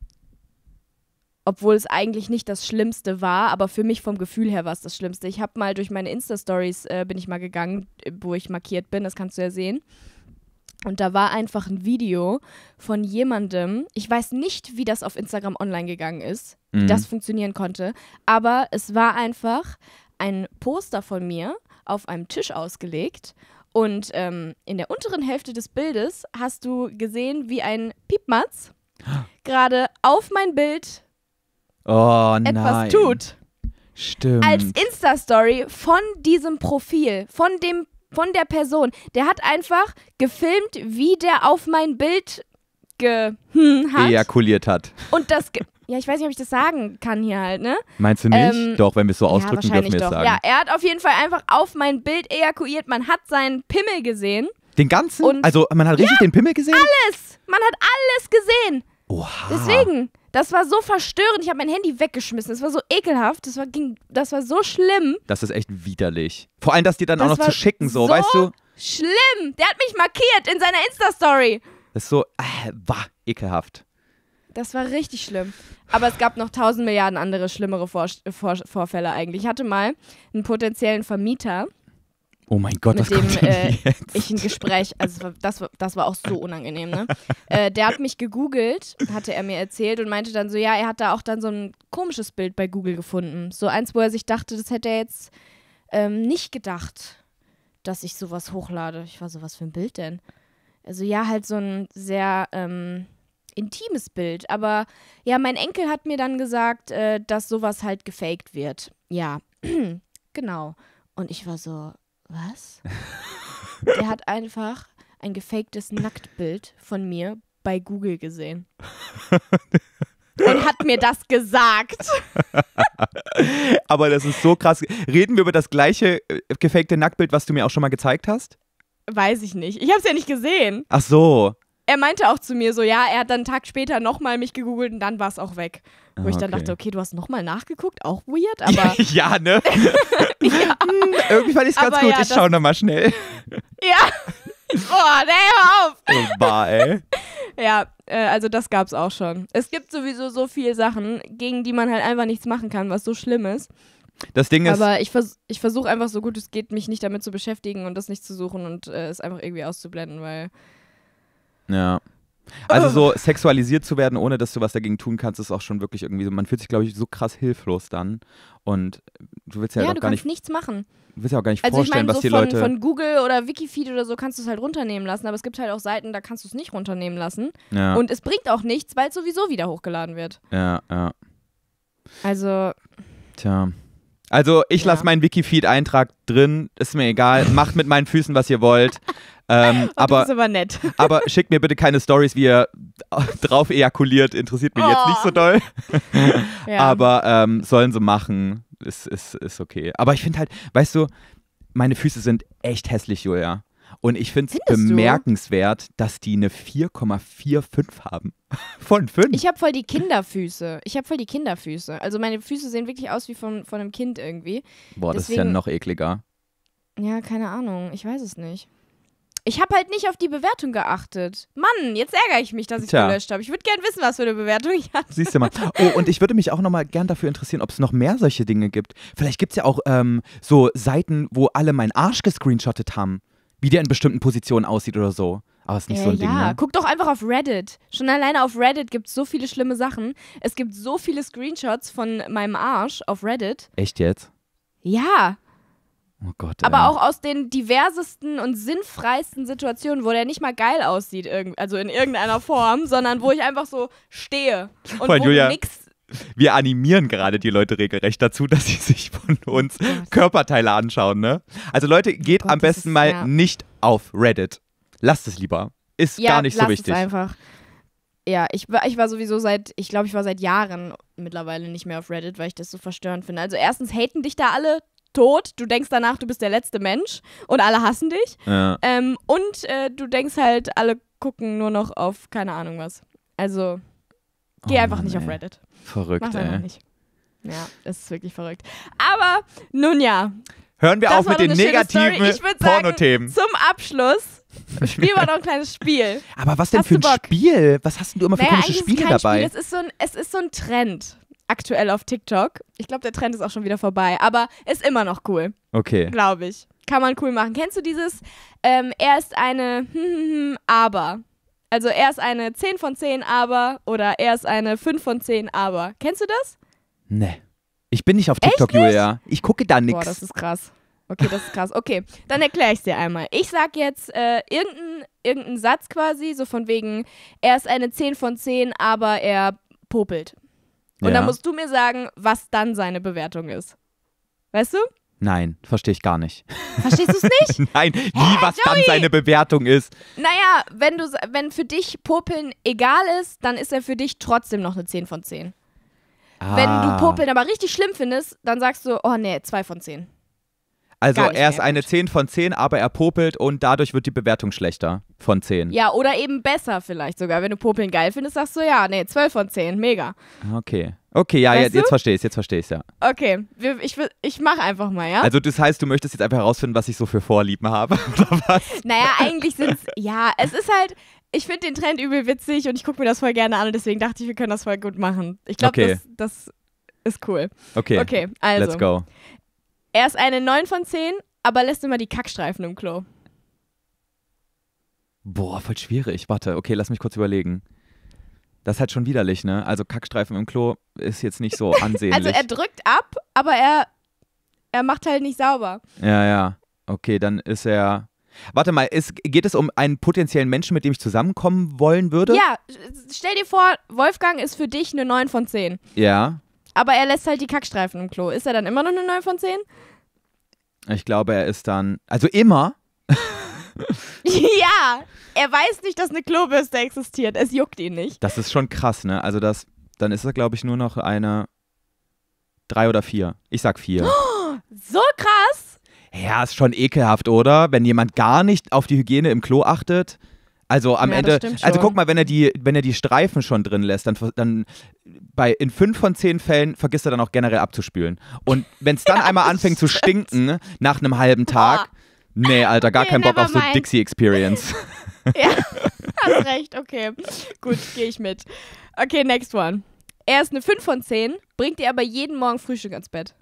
obwohl es eigentlich nicht das Schlimmste war, aber für mich vom Gefühl her war es das Schlimmste. Ich habe mal durch meine Insta-Stories äh, bin ich mal gegangen, wo ich markiert bin, das kannst du ja sehen. Und da war einfach ein Video von jemandem, ich weiß nicht, wie das auf Instagram online gegangen ist, mhm. wie das funktionieren konnte, aber es war einfach ein Poster von mir auf einem Tisch ausgelegt. Und ähm, in der unteren Hälfte des Bildes hast du gesehen, wie ein Piepmatz gerade auf mein Bild
oh, etwas nein. tut.
Stimmt. Als Insta-Story von diesem Profil, von dem von der Person. Der hat einfach gefilmt, wie der auf mein Bild ge hm, hat.
Ejakuliert hat.
Und das ja, ich weiß nicht, ob ich das sagen kann hier halt, ne?
Meinst du nicht? Ähm, doch, wenn wir es so ausdrücken, ja, dürfen wir es sagen. Ja,
er hat auf jeden Fall einfach auf mein Bild ejakuiert. Man hat seinen Pimmel gesehen.
Den ganzen? Und also man hat richtig ja, den Pimmel gesehen?
Alles! Man hat alles gesehen! Oha. Deswegen, das war so verstörend. Ich habe mein Handy weggeschmissen. Das war so ekelhaft. Das war, ging, das war so schlimm.
Das ist echt widerlich. Vor allem, das dir dann das auch noch zu schicken, so, so, weißt du?
Schlimm! Der hat mich markiert in seiner Insta-Story.
Das ist so, äh, war ekelhaft.
Das war richtig schlimm. Aber es gab noch tausend Milliarden andere schlimmere Vor Vor Vorfälle eigentlich. Ich hatte mal einen potenziellen Vermieter.
Oh mein Gott, mit was dem, kommt äh, Ich ein
Gespräch, also das war, das war auch so unangenehm, ne? äh, der hat mich gegoogelt, hatte er mir erzählt und meinte dann so, ja, er hat da auch dann so ein komisches Bild bei Google gefunden. So eins, wo er sich dachte, das hätte er jetzt ähm, nicht gedacht, dass ich sowas hochlade. Ich war so, was für ein Bild denn? Also ja, halt so ein sehr, ähm, intimes Bild. Aber ja, mein Enkel hat mir dann gesagt, äh, dass sowas halt gefaked wird. Ja, genau. Und ich war so, was? Der hat einfach ein gefaktes Nacktbild von mir bei Google gesehen. und hat mir das gesagt.
Aber das ist so krass. Reden wir über das gleiche äh, gefakte Nacktbild, was du mir auch schon mal gezeigt hast?
Weiß ich nicht. Ich habe es ja nicht gesehen.
Ach so
er meinte auch zu mir so, ja, er hat dann einen Tag später nochmal mich gegoogelt und dann war es auch weg. Wo ah, ich dann okay. dachte, okay, du hast nochmal nachgeguckt, auch weird, aber.
ja, ne?
ja. Hm, irgendwie fand ich es ganz gut, ja, ich schaue
nochmal schnell.
ja. Boah, nee, hör auf!
Oh, bar, ey.
ja, äh, also das gab's auch schon. Es gibt sowieso so viele Sachen, gegen die man halt einfach nichts machen kann, was so schlimm ist. Das Ding ist. Aber ich, vers ich versuche einfach so gut es geht, mich nicht damit zu beschäftigen und das nicht zu suchen und äh, es einfach irgendwie auszublenden, weil
ja. Also so sexualisiert zu werden, ohne dass du was dagegen tun kannst, ist auch schon wirklich irgendwie so. Man fühlt sich, glaube ich, so krass hilflos dann. Und du willst ja, ja halt auch gar nicht. Ja, du kannst nichts machen. Du willst ja auch gar nicht also vorstellen, ich mein, so was die von, Leute. Von
Google oder Wikifeed oder so kannst du es halt runternehmen lassen, aber es gibt halt auch Seiten, da kannst du es nicht runternehmen lassen. Ja. Und es bringt auch nichts, weil es sowieso wieder hochgeladen wird. Ja, ja. Also.
Tja. Also ich ja. lasse meinen Wikifeed-Eintrag drin, ist mir egal. Macht mit meinen Füßen, was ihr wollt. Ähm, aber, das ist aber nett. aber schickt mir bitte keine Stories, wie ihr drauf ejakuliert. Interessiert mich oh. jetzt nicht so oh. doll. ja. Aber ähm, sollen sie machen, ist, ist, ist okay. Aber ich finde halt, weißt du, meine Füße sind echt hässlich, Julia. Und ich finde es bemerkenswert, du? dass die eine 4,45 haben. Von 5.
Ich habe voll die Kinderfüße. Ich habe voll die Kinderfüße. Also meine Füße sehen wirklich aus wie von, von einem Kind irgendwie. Boah, Deswegen, das ist ja noch ekliger. Ja, keine Ahnung. Ich weiß es nicht. Ich habe halt nicht auf die Bewertung geachtet. Mann, jetzt ärgere ich mich, dass ich gelöscht habe. Ich würde gerne wissen, was für eine Bewertung ich hatte. Siehst du mal. Oh, und
ich würde mich auch nochmal gern dafür interessieren, ob es noch mehr solche Dinge gibt. Vielleicht gibt es ja auch ähm, so Seiten, wo alle meinen Arsch gescreenshottet haben wie der in bestimmten Positionen aussieht oder so. Aber ist nicht äh, so ein ja. Ding. Ja, ne?
guck doch einfach auf Reddit. Schon alleine auf Reddit gibt es so viele schlimme Sachen. Es gibt so viele Screenshots von meinem Arsch auf Reddit. Echt jetzt? Ja. Oh Gott. Aber ey. auch aus den diversesten und sinnfreisten Situationen, wo der nicht mal geil aussieht, also in irgendeiner Form, sondern wo ich einfach so stehe und Voll, wo Julia
wir animieren gerade die Leute regelrecht dazu, dass sie sich von uns oh Körperteile anschauen. Ne? Also Leute, geht oh Gott, am besten ist, mal ja. nicht auf Reddit. Lasst es lieber. Ist ja, gar nicht so wichtig. Es
einfach. Ja, ich, ich war sowieso seit, ich glaube, ich war seit Jahren mittlerweile nicht mehr auf Reddit, weil ich das so verstörend finde. Also erstens haten dich da alle tot, du denkst danach, du bist der letzte Mensch und alle hassen dich. Ja. Ähm, und äh, du denkst halt, alle gucken nur noch auf keine Ahnung was. Also geh oh, einfach Mann, nicht ey. auf Reddit. Verrückt, ey. Nicht. Ja, es ist wirklich verrückt. Aber nun ja. Hören wir auf mit den negativen Pornothemen. Zum Abschluss spielen wir noch ein kleines Spiel. Aber was denn hast für ein Bock?
Spiel? Was hast denn du immer für naja, komische Spiele dabei? Spiel. Es,
ist so ein, es ist so ein Trend aktuell auf TikTok. Ich glaube, der Trend ist auch schon wieder vorbei, aber ist immer noch cool. Okay. Glaube ich. Kann man cool machen. Kennst du dieses? Ähm, er ist eine, aber. Also er ist eine 10 von 10, aber oder er ist eine 5 von 10, aber. Kennst du das?
Nee. Ich bin nicht auf TikTok, nicht? Julia. Ich gucke da nichts. Boah, das ist
krass. Okay, das ist krass. Okay, dann erkläre ich es dir einmal. Ich sag jetzt äh, irgendeinen irgendein Satz quasi, so von wegen, er ist eine 10 von 10, aber er popelt. Und ja. dann musst du mir sagen, was dann seine Bewertung ist. Weißt du?
Nein, verstehe ich gar nicht. Verstehst du es nicht? Nein, wie Hä, was Joey? dann seine Bewertung ist.
Naja, wenn, du, wenn für dich Popeln egal ist, dann ist er für dich trotzdem noch eine 10 von 10.
Ah. Wenn du ah. Popeln
aber richtig schlimm findest, dann sagst du, oh nee, 2 von 10.
Also er ist eine gut. 10 von 10, aber er popelt und dadurch wird die Bewertung schlechter von 10.
Ja, oder eben besser vielleicht sogar. Wenn du Popeln geil findest, sagst du, ja, nee, 12 von 10, mega.
Okay. Okay, ja, jetzt, jetzt, verstehe ich jetzt verstehe ich ja.
Okay, wir, ich, ich mache einfach mal, ja? Also
das heißt, du möchtest jetzt einfach herausfinden, was ich so für Vorlieben habe, oder
was? Naja, eigentlich sind ja, es ist halt, ich finde den Trend übel witzig und ich gucke mir das voll gerne an und deswegen dachte ich, wir können das voll gut machen. Ich glaube, okay. das, das ist cool. Okay, okay also. Let's go. Er ist eine 9 von 10, aber lässt immer die Kackstreifen im Klo.
Boah, voll schwierig. Warte, okay, lass mich kurz überlegen. Das ist halt schon widerlich, ne? Also Kackstreifen im Klo ist jetzt nicht so ansehnlich. also er
drückt ab, aber er, er macht halt nicht sauber.
Ja, ja. Okay, dann ist er. Warte mal, ist, geht es um einen potenziellen Menschen, mit dem ich zusammenkommen wollen würde? Ja,
stell dir vor, Wolfgang ist für dich eine 9 von 10. Ja. Aber er lässt halt die Kackstreifen im Klo. Ist er dann immer noch eine 9 von 10?
Ich glaube, er ist dann. Also immer?
ja, er weiß nicht, dass eine Klobürste existiert. Es juckt ihn nicht.
Das ist schon krass, ne? Also das, dann ist das, glaube ich, nur noch eine drei oder vier. Ich sag vier.
so krass.
Ja, ist schon ekelhaft, oder? Wenn jemand gar nicht auf die Hygiene im Klo achtet. Also am ja, Ende, also guck mal, wenn er die, wenn er die Streifen schon drin lässt, dann, dann bei in fünf von zehn Fällen vergisst er dann auch generell abzuspülen. Und wenn es dann ja, einmal anfängt stimmt. zu stinken ne, nach einem halben Tag, ah. Nee, Alter, gar nee, keinen Bock auf so Dixie-Experience.
ja, hast recht, okay. Gut, gehe ich mit. Okay, next one. Er ist eine 5 von 10, bringt dir aber jeden Morgen Frühstück ins Bett.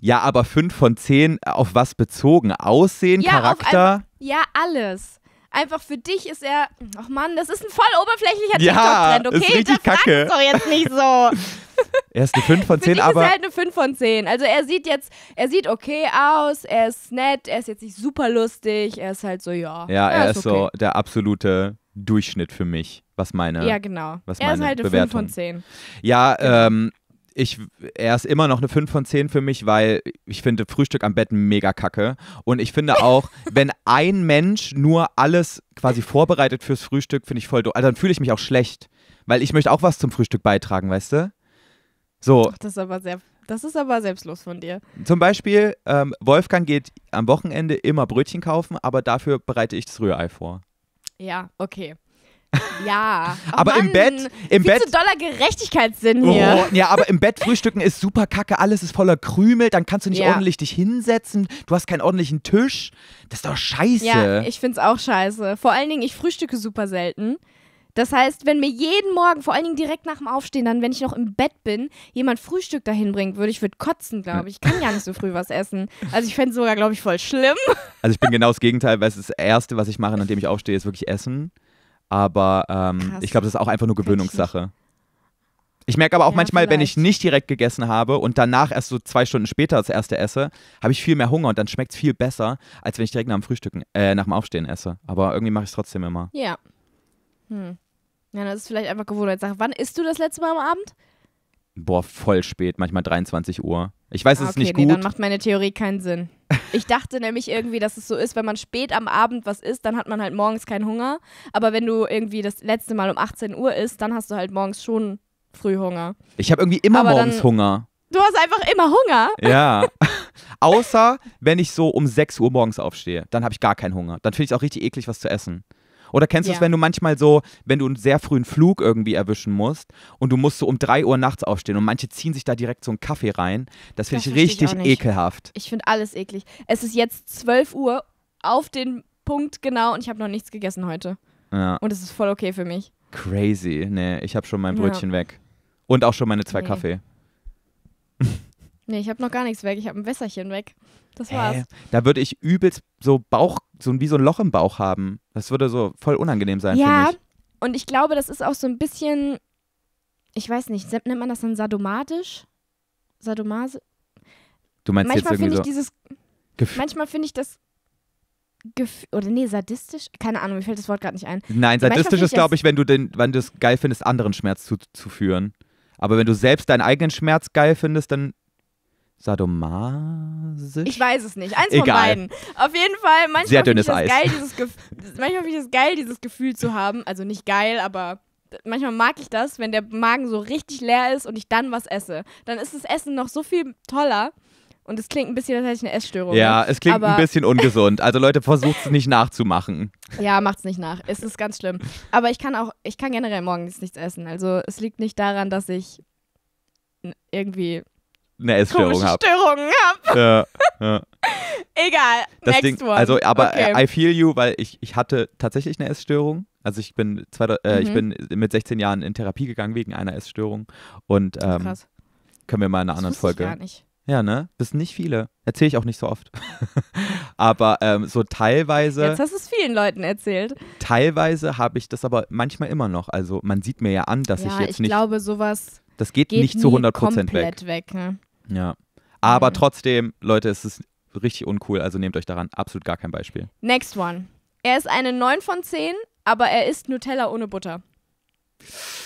Ja, aber 5 von 10 auf was bezogen? Aussehen, ja, Charakter? Ein,
ja, alles. Einfach für dich ist er. Ach Mann, das ist ein voll oberflächlicher ja, TikTok-Trend, okay? Ist richtig das kacke. doch jetzt nicht so.
er ist eine 5 von 10, für dich Ist halt
eine 5 von 10. Also er sieht jetzt, er sieht okay aus, er ist nett, er ist jetzt nicht super lustig, er ist halt so, ja. Ja, er, er ist, ist okay.
so der absolute Durchschnitt für mich, was meine. Ja, genau. Was er meine ist halt eine Bewertung. 5 von 10. Ja, genau. ähm, ich, er ist immer noch eine 5 von 10 für mich, weil ich finde Frühstück am Bett mega kacke. Und ich finde auch, wenn ein Mensch nur alles quasi vorbereitet fürs Frühstück, finde ich voll doof. Also dann fühle ich mich auch schlecht, weil ich möchte auch was zum Frühstück beitragen, weißt du? So. Ach,
das ist aber sehr das ist aber selbstlos von dir.
Zum Beispiel, ähm, Wolfgang geht am Wochenende immer Brötchen kaufen, aber dafür bereite ich das Rührei vor.
Ja, okay. Ja. aber Mann, im Bett, im viel Bett. Zu doller Gerechtigkeitssinn hier. Oh,
ja, aber im Bett frühstücken ist super kacke, alles ist voller Krümel, dann kannst du nicht ja. ordentlich dich hinsetzen, du hast keinen ordentlichen Tisch. Das ist doch scheiße. Ja, ich
finde es auch scheiße. Vor allen Dingen, ich frühstücke super selten. Das heißt, wenn mir jeden Morgen, vor allen Dingen direkt nach dem Aufstehen, dann, wenn ich noch im Bett bin, jemand Frühstück dahin bringt, würde ich würde kotzen, glaube ich. Ich kann ja nicht so früh was essen. Also ich fände es sogar, glaube ich, voll schlimm.
Also ich bin genau das Gegenteil, weil es das Erste, was ich mache, nachdem ich aufstehe, ist wirklich Essen. Aber ähm, ich glaube, das ist auch einfach nur Gewöhnungssache. Ich merke aber auch ja, manchmal, vielleicht. wenn ich nicht direkt gegessen habe und danach erst so zwei Stunden später das erste esse, habe ich viel mehr Hunger und dann schmeckt es viel besser, als wenn ich direkt nach dem Frühstücken, äh, nach dem Aufstehen esse. Aber irgendwie mache ich es trotzdem immer.
Ja. Hm. Ja, das ist vielleicht einfach Gewohnheitssache. Wann isst du das letzte Mal am Abend?
Boah, voll spät, manchmal 23 Uhr. Ich weiß, es ah, okay, ist nicht nee, gut. Dann
macht meine Theorie keinen Sinn. Ich dachte nämlich irgendwie, dass es so ist, wenn man spät am Abend was isst, dann hat man halt morgens keinen Hunger. Aber wenn du irgendwie das letzte Mal um 18 Uhr isst, dann hast du halt morgens schon früh Hunger.
Ich habe irgendwie immer Aber morgens dann, Hunger.
Du hast einfach immer Hunger.
Ja. Außer wenn ich so um 6 Uhr morgens aufstehe, dann habe ich gar keinen Hunger. Dann finde ich es auch richtig eklig, was zu essen. Oder kennst du es, wenn du manchmal so, wenn du einen sehr frühen Flug irgendwie erwischen musst und du musst so um 3 Uhr nachts aufstehen und manche ziehen sich da direkt so einen Kaffee rein. Das finde ich richtig ich ekelhaft.
Ich finde alles eklig. Es ist jetzt 12 Uhr auf den Punkt genau und ich habe noch nichts gegessen heute. Ja. Und es ist voll okay für mich.
Crazy. Nee, ich habe schon mein Brötchen ja. weg. Und auch schon meine zwei nee. Kaffee.
nee, ich habe noch gar nichts weg. Ich habe ein Wässerchen weg. Das war's. Äh,
da würde ich übelst so Bauch, so wie so ein Loch im Bauch haben. Das würde so voll unangenehm sein ja, für mich.
Ja, und ich glaube, das ist auch so ein bisschen, ich weiß nicht, nennt man das dann sadomatisch? Sadomase? Du meinst manchmal jetzt irgendwie so ich dieses, Gef Manchmal finde ich das Gef oder nee, sadistisch? Keine Ahnung, mir fällt das Wort gerade nicht ein. Nein, sadistisch ist, glaube ich,
wenn du wenn du es geil findest, anderen Schmerz zuzuführen. Aber wenn du selbst deinen eigenen Schmerz geil findest, dann Sadomasisch?
Ich weiß es nicht. Eins Egal. von beiden. Auf jeden Fall, manchmal finde ich, geil, manchmal find ich das geil, dieses Gefühl zu haben. Also nicht geil, aber manchmal mag ich das, wenn der Magen so richtig leer ist und ich dann was esse. Dann ist das Essen noch so viel toller. Und es klingt ein bisschen, als hätte ich eine Essstörung. Ja, ne? es klingt aber ein bisschen ungesund.
Also Leute, versucht es nicht nachzumachen.
Ja, macht es nicht nach. Es ist ganz schlimm. Aber ich kann auch, ich kann generell morgens nichts essen. Also es liegt nicht daran, dass ich irgendwie eine Essstörung habe. Störungen habe. Ja, ja. Egal, das next Ding, one. Also, aber äh, okay. I
feel you, weil ich, ich hatte tatsächlich eine Essstörung. Also ich bin, zwei, äh, mhm. ich bin mit 16 Jahren in Therapie gegangen wegen einer Essstörung. Und ähm, Krass. können wir mal in einer anderen Folge. Ich gar nicht. Ja, ne? Das sind nicht viele. Erzähle ich auch nicht so oft. aber ähm, so teilweise. Jetzt hast
du es vielen Leuten erzählt.
Teilweise habe ich das aber manchmal immer noch. Also man sieht mir ja an, dass ja, ich jetzt ich nicht. Ich glaube, sowas. Das geht, geht nicht zu 100 Prozent weg. weg ne? Ja. Aber mhm. trotzdem, Leute, es ist richtig uncool, also nehmt euch daran absolut gar kein Beispiel.
Next one. Er ist eine 9 von 10, aber er isst Nutella ohne Butter.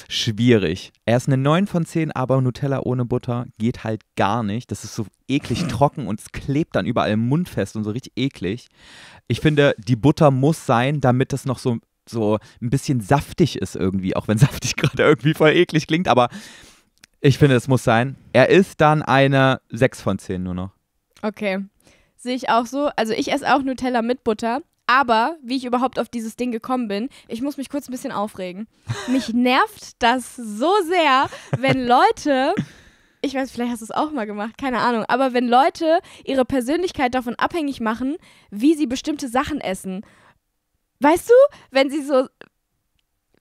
Schwierig. Er ist eine 9 von 10, aber Nutella ohne Butter geht halt gar nicht. Das ist so eklig trocken und es klebt dann überall im Mund fest und so richtig eklig. Ich finde, die Butter muss sein, damit das noch so, so ein bisschen saftig ist irgendwie, auch wenn saftig gerade irgendwie voll eklig klingt, aber ich finde, es muss sein. Er ist dann eine 6 von 10 nur noch.
Okay. Sehe ich auch so. Also ich esse auch Nutella mit Butter. Aber wie ich überhaupt auf dieses Ding gekommen bin, ich muss mich kurz ein bisschen aufregen. Mich nervt das so sehr, wenn Leute, ich weiß, vielleicht hast du es auch mal gemacht, keine Ahnung, aber wenn Leute ihre Persönlichkeit davon abhängig machen, wie sie bestimmte Sachen essen. Weißt du, wenn sie so.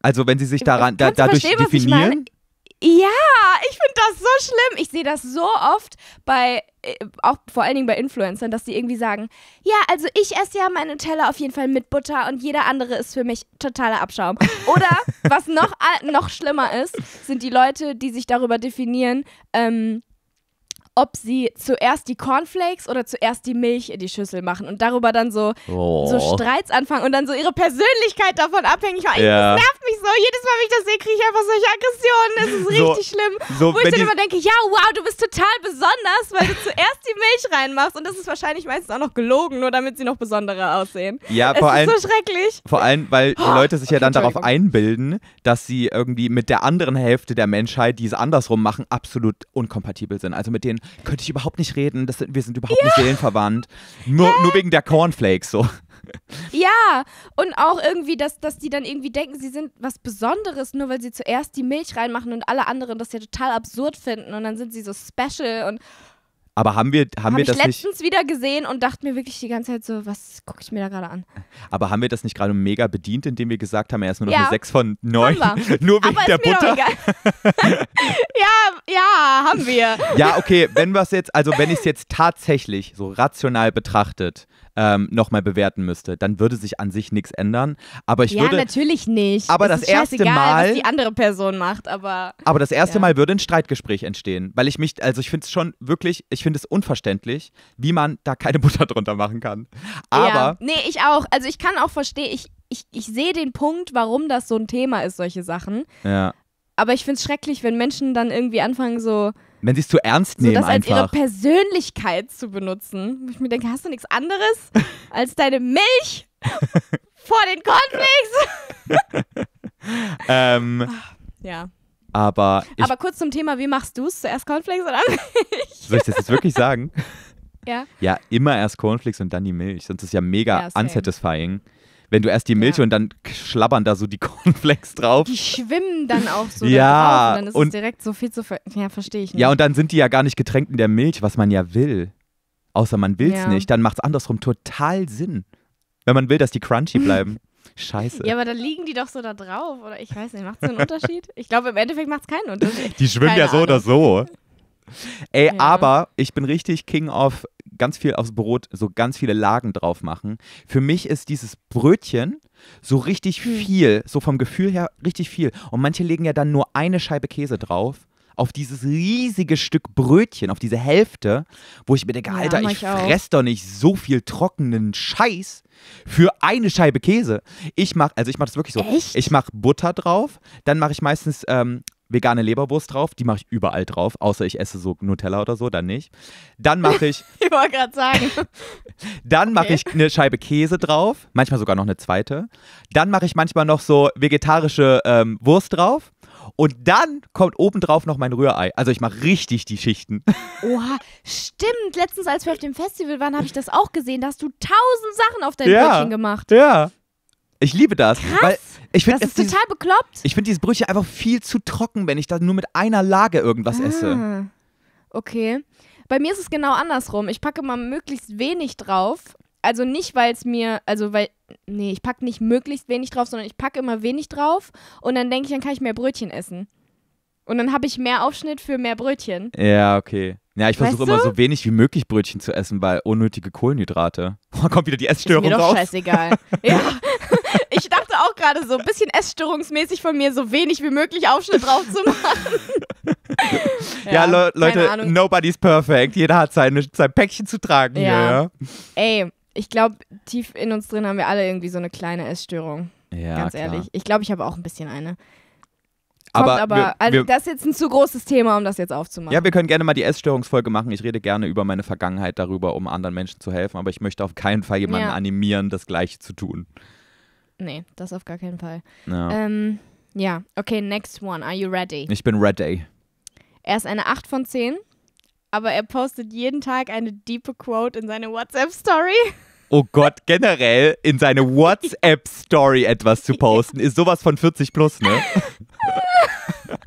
Also wenn sie sich daran da, dadurch verstehen, definieren.
Ja, ich finde das so schlimm. Ich sehe das so oft bei, äh, auch vor allen Dingen bei Influencern, dass die irgendwie sagen, ja, also ich esse ja meine Teller auf jeden Fall mit Butter und jeder andere ist für mich totaler Abschaum. Oder was noch, noch schlimmer ist, sind die Leute, die sich darüber definieren, ähm, ob sie zuerst die Cornflakes oder zuerst die Milch in die Schüssel machen und darüber dann so, oh. so Streits anfangen und dann so ihre Persönlichkeit davon abhängig machen. Ja. Das nervt mich so. Jedes Mal, wenn ich das sehe, kriege ich einfach solche Aggressionen. Das ist so, richtig schlimm. So, wo ich dann immer denke, ja, wow, du bist total besonders, weil du zuerst die Milch reinmachst. Und das ist wahrscheinlich meistens auch noch gelogen, nur damit sie noch besonderer aussehen. Ja, es vor allem. so schrecklich.
Vor allem, weil die oh, Leute sich oh, okay, ja dann darauf einbilden, dass sie irgendwie mit der anderen Hälfte der Menschheit, die es andersrum machen, absolut unkompatibel sind. Also mit den könnte ich überhaupt nicht reden, das sind, wir sind überhaupt ja. nicht seelenverwandt. Nur, nur wegen der Cornflakes so.
Ja, und auch irgendwie, dass, dass die dann irgendwie denken, sie sind was Besonderes, nur weil sie zuerst die Milch reinmachen und alle anderen das ja total absurd finden und dann sind sie so special und
aber haben wir, haben hab wir das nicht? Habe ich
letztens wieder gesehen und dachte mir wirklich die ganze Zeit so, was gucke ich mir da gerade an?
Aber haben wir das nicht gerade mega bedient, indem wir gesagt haben, er ist nur noch ja. eine 6 von 9, nur wegen Aber der Butter?
ja, ja, haben wir. Ja,
okay, wenn wir es jetzt, also wenn ich es jetzt tatsächlich so rational betrachtet, ähm, nochmal bewerten müsste, dann würde sich an sich nichts ändern. Aber ich ja, würde. Ja,
natürlich nicht. Aber es das erste Mal. was die andere Person macht, aber. Aber das erste ja. Mal
würde ein Streitgespräch entstehen, weil ich mich, also ich finde es schon wirklich, ich finde es unverständlich, wie man da keine Butter drunter machen kann. Aber. Ja.
Nee, ich auch. Also ich kann auch verstehen, ich, ich, ich sehe den Punkt, warum das so ein Thema ist, solche Sachen. Ja. Aber ich finde es schrecklich, wenn Menschen dann irgendwie anfangen, so
wenn sie es zu ernst nehmen, so, das einfach. als ihre
Persönlichkeit zu benutzen. Wo ich mir denke, hast du nichts anderes als deine Milch vor den
Cornflakes? ähm, ah, ja. Aber, aber
kurz zum Thema, wie machst du es? Zuerst Cornflakes oder Milch? Soll ich das jetzt
wirklich sagen? Ja. Ja, immer erst Cornflakes und dann die Milch. Sonst ist es ja mega ja, unsatisfying wenn du erst die Milch ja. und dann schlabbern da so die Cornflakes drauf. Die
schwimmen dann auch so ja, drauf und dann ist und es direkt so viel zu ver Ja, verstehe ich nicht. Ja, und
dann sind die ja gar nicht getränkt in der Milch, was man ja will. Außer man will es ja. nicht, dann macht es andersrum total Sinn. Wenn man will, dass die crunchy bleiben. Scheiße. Ja,
aber dann liegen die doch so da drauf. Oder ich weiß nicht, macht es einen Unterschied? Ich glaube, im Endeffekt macht es keinen Unterschied. Die schwimmen Keine ja so Ahnung. oder
so. Ey, ja. aber ich bin richtig King of ganz viel aufs Brot, so ganz viele Lagen drauf machen. Für mich ist dieses Brötchen so richtig hm. viel, so vom Gefühl her richtig viel. Und manche legen ja dann nur eine Scheibe Käse drauf auf dieses riesige Stück Brötchen, auf diese Hälfte, wo ich mir denke, ja, Alter, ich, ich fress doch nicht so viel trockenen Scheiß für eine Scheibe Käse. Ich mache, also ich mache das wirklich so. Echt? Ich mache Butter drauf, dann mache ich meistens ähm, vegane Leberwurst drauf. Die mache ich überall drauf, außer ich esse so Nutella oder so, dann nicht. Dann mache ich.
ich wollte gerade sagen.
dann okay. mache ich eine Scheibe Käse drauf, manchmal sogar noch eine zweite. Dann mache ich manchmal noch so vegetarische ähm, Wurst drauf. Und dann kommt obendrauf noch mein Rührei. Also ich mache richtig die Schichten.
Oha, stimmt. Letztens, als wir auf dem Festival waren, habe ich das auch gesehen. Da hast du tausend Sachen auf dein ja, Brötchen gemacht.
Ja. Ich liebe das. Krass. Weil ich das ist total bekloppt. Ich finde dieses Brötchen einfach viel zu trocken, wenn ich da nur mit einer Lage irgendwas ah, esse.
Okay. Bei mir ist es genau andersrum. Ich packe mal möglichst wenig drauf. Also nicht, weil es mir, also weil, nee, ich packe nicht möglichst wenig drauf, sondern ich packe immer wenig drauf und dann denke ich, dann kann ich mehr Brötchen essen. Und dann habe ich mehr Aufschnitt für mehr Brötchen.
Ja, okay. Ja, ich versuche immer so wenig wie möglich Brötchen zu essen, weil unnötige Kohlenhydrate. Oh, kommt wieder die Essstörung ist mir doch raus.
scheißegal. ja. Ich dachte auch gerade so ein bisschen essstörungsmäßig von mir, so wenig wie möglich Aufschnitt drauf zu machen. ja, ja Le Leute,
nobody's perfect. Jeder hat seine, sein Päckchen zu tragen. Ja. Hier,
ja. Ey, ich glaube, tief in uns drin haben wir alle irgendwie so eine kleine Essstörung. Ja, ganz klar. ehrlich. Ich glaube, ich habe auch ein bisschen eine
aber, aber wir, also wir, das
ist jetzt ein zu großes Thema, um das jetzt aufzumachen. Ja,
wir können gerne mal die Essstörungsfolge machen. Ich rede gerne über meine Vergangenheit darüber, um anderen Menschen zu helfen, aber ich möchte auf keinen Fall jemanden ja. animieren, das Gleiche zu tun.
Nee, das auf gar keinen Fall. Ja. Ähm, ja, okay, next one. Are you ready? Ich
bin ready.
Er ist eine 8 von 10, aber er postet jeden Tag eine diepe Quote in seine WhatsApp-Story.
Oh Gott, generell in seine WhatsApp-Story etwas zu posten, ist sowas von 40 plus, ne?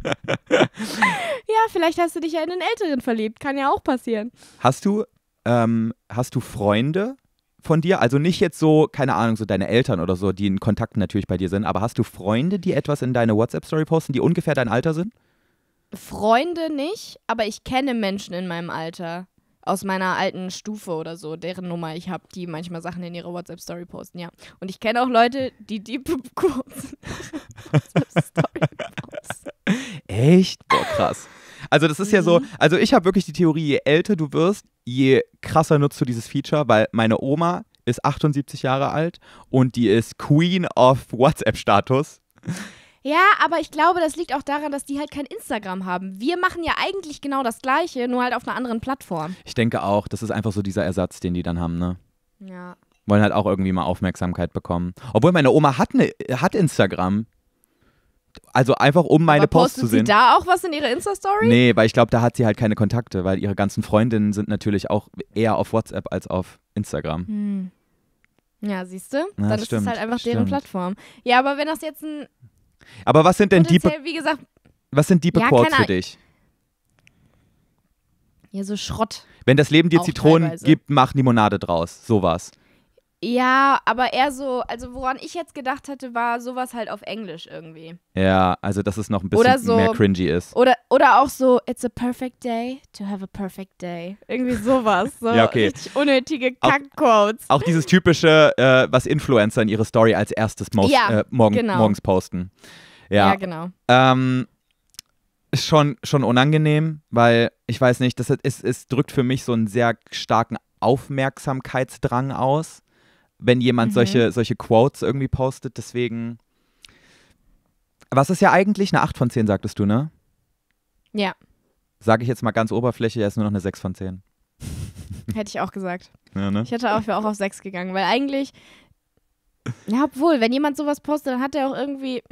ja, vielleicht hast du dich ja in einen Älteren verliebt. Kann ja auch passieren.
Hast du, ähm, hast du Freunde von dir? Also nicht jetzt so, keine Ahnung, so deine Eltern oder so, die in Kontakten natürlich bei dir sind, aber hast du Freunde, die etwas in deine WhatsApp-Story posten, die ungefähr dein Alter sind?
Freunde nicht, aber ich kenne Menschen in meinem Alter aus meiner alten Stufe oder so, deren Nummer ich habe, die manchmal Sachen in ihre WhatsApp-Story posten, ja. Und ich kenne auch Leute, die die kurz WhatsApp-Story posten.
Echt? Boah, krass. Also das ist mhm. ja so, also ich habe wirklich die Theorie, je älter du wirst, je krasser nutzt du dieses Feature, weil meine Oma ist 78 Jahre alt und die ist Queen of WhatsApp-Status.
Ja, aber ich glaube, das liegt auch daran, dass die halt kein Instagram haben. Wir machen ja eigentlich genau das Gleiche, nur halt auf einer anderen Plattform.
Ich denke auch, das ist einfach so dieser Ersatz, den die dann haben, ne? Ja. Wollen halt auch irgendwie mal Aufmerksamkeit bekommen. Obwohl meine Oma hat, ne, hat Instagram. Also einfach um meine aber Posts zu sehen. Postet sie da auch was in ihre Insta-Story? Nee, weil ich glaube, da hat sie halt keine Kontakte, weil ihre ganzen Freundinnen sind natürlich auch eher auf WhatsApp als auf Instagram.
Hm. Ja, siehst du? Dann stimmt, ist es halt einfach stimmt. deren Plattform. Ja, aber wenn das jetzt ein aber was sind denn die, wie gesagt, was sind Deep ja, Chords für dich? Ja, so Schrott.
Wenn das Leben dir Zitronen teilweise. gibt, mach Limonade draus. Sowas.
Ja, aber eher so, also woran ich jetzt gedacht hatte, war sowas halt auf Englisch irgendwie.
Ja, also dass es noch ein bisschen so, mehr cringy ist.
Oder, oder auch so, it's a perfect day to have a perfect day. Irgendwie sowas. So ja, okay. richtig unnötige Kackquotes. Auch,
dieses typische, äh, was Influencer in ihre Story als erstes most, ja, äh, morgen, genau. morgens posten. Ja, ja genau. Ähm, schon, schon unangenehm, weil ich weiß nicht, das ist, es drückt für mich so einen sehr starken Aufmerksamkeitsdrang aus wenn jemand mhm. solche, solche Quotes irgendwie postet. Deswegen. Was ist ja eigentlich eine 8 von 10, sagtest du, ne? Ja. Sage ich jetzt mal ganz oberflächlich, er ist nur noch eine 6 von 10.
Hätte ich auch gesagt. Ja, ne? Ich hätte auch, auch auf 6 gegangen, weil eigentlich, ja, obwohl, wenn jemand sowas postet, dann hat er auch irgendwie,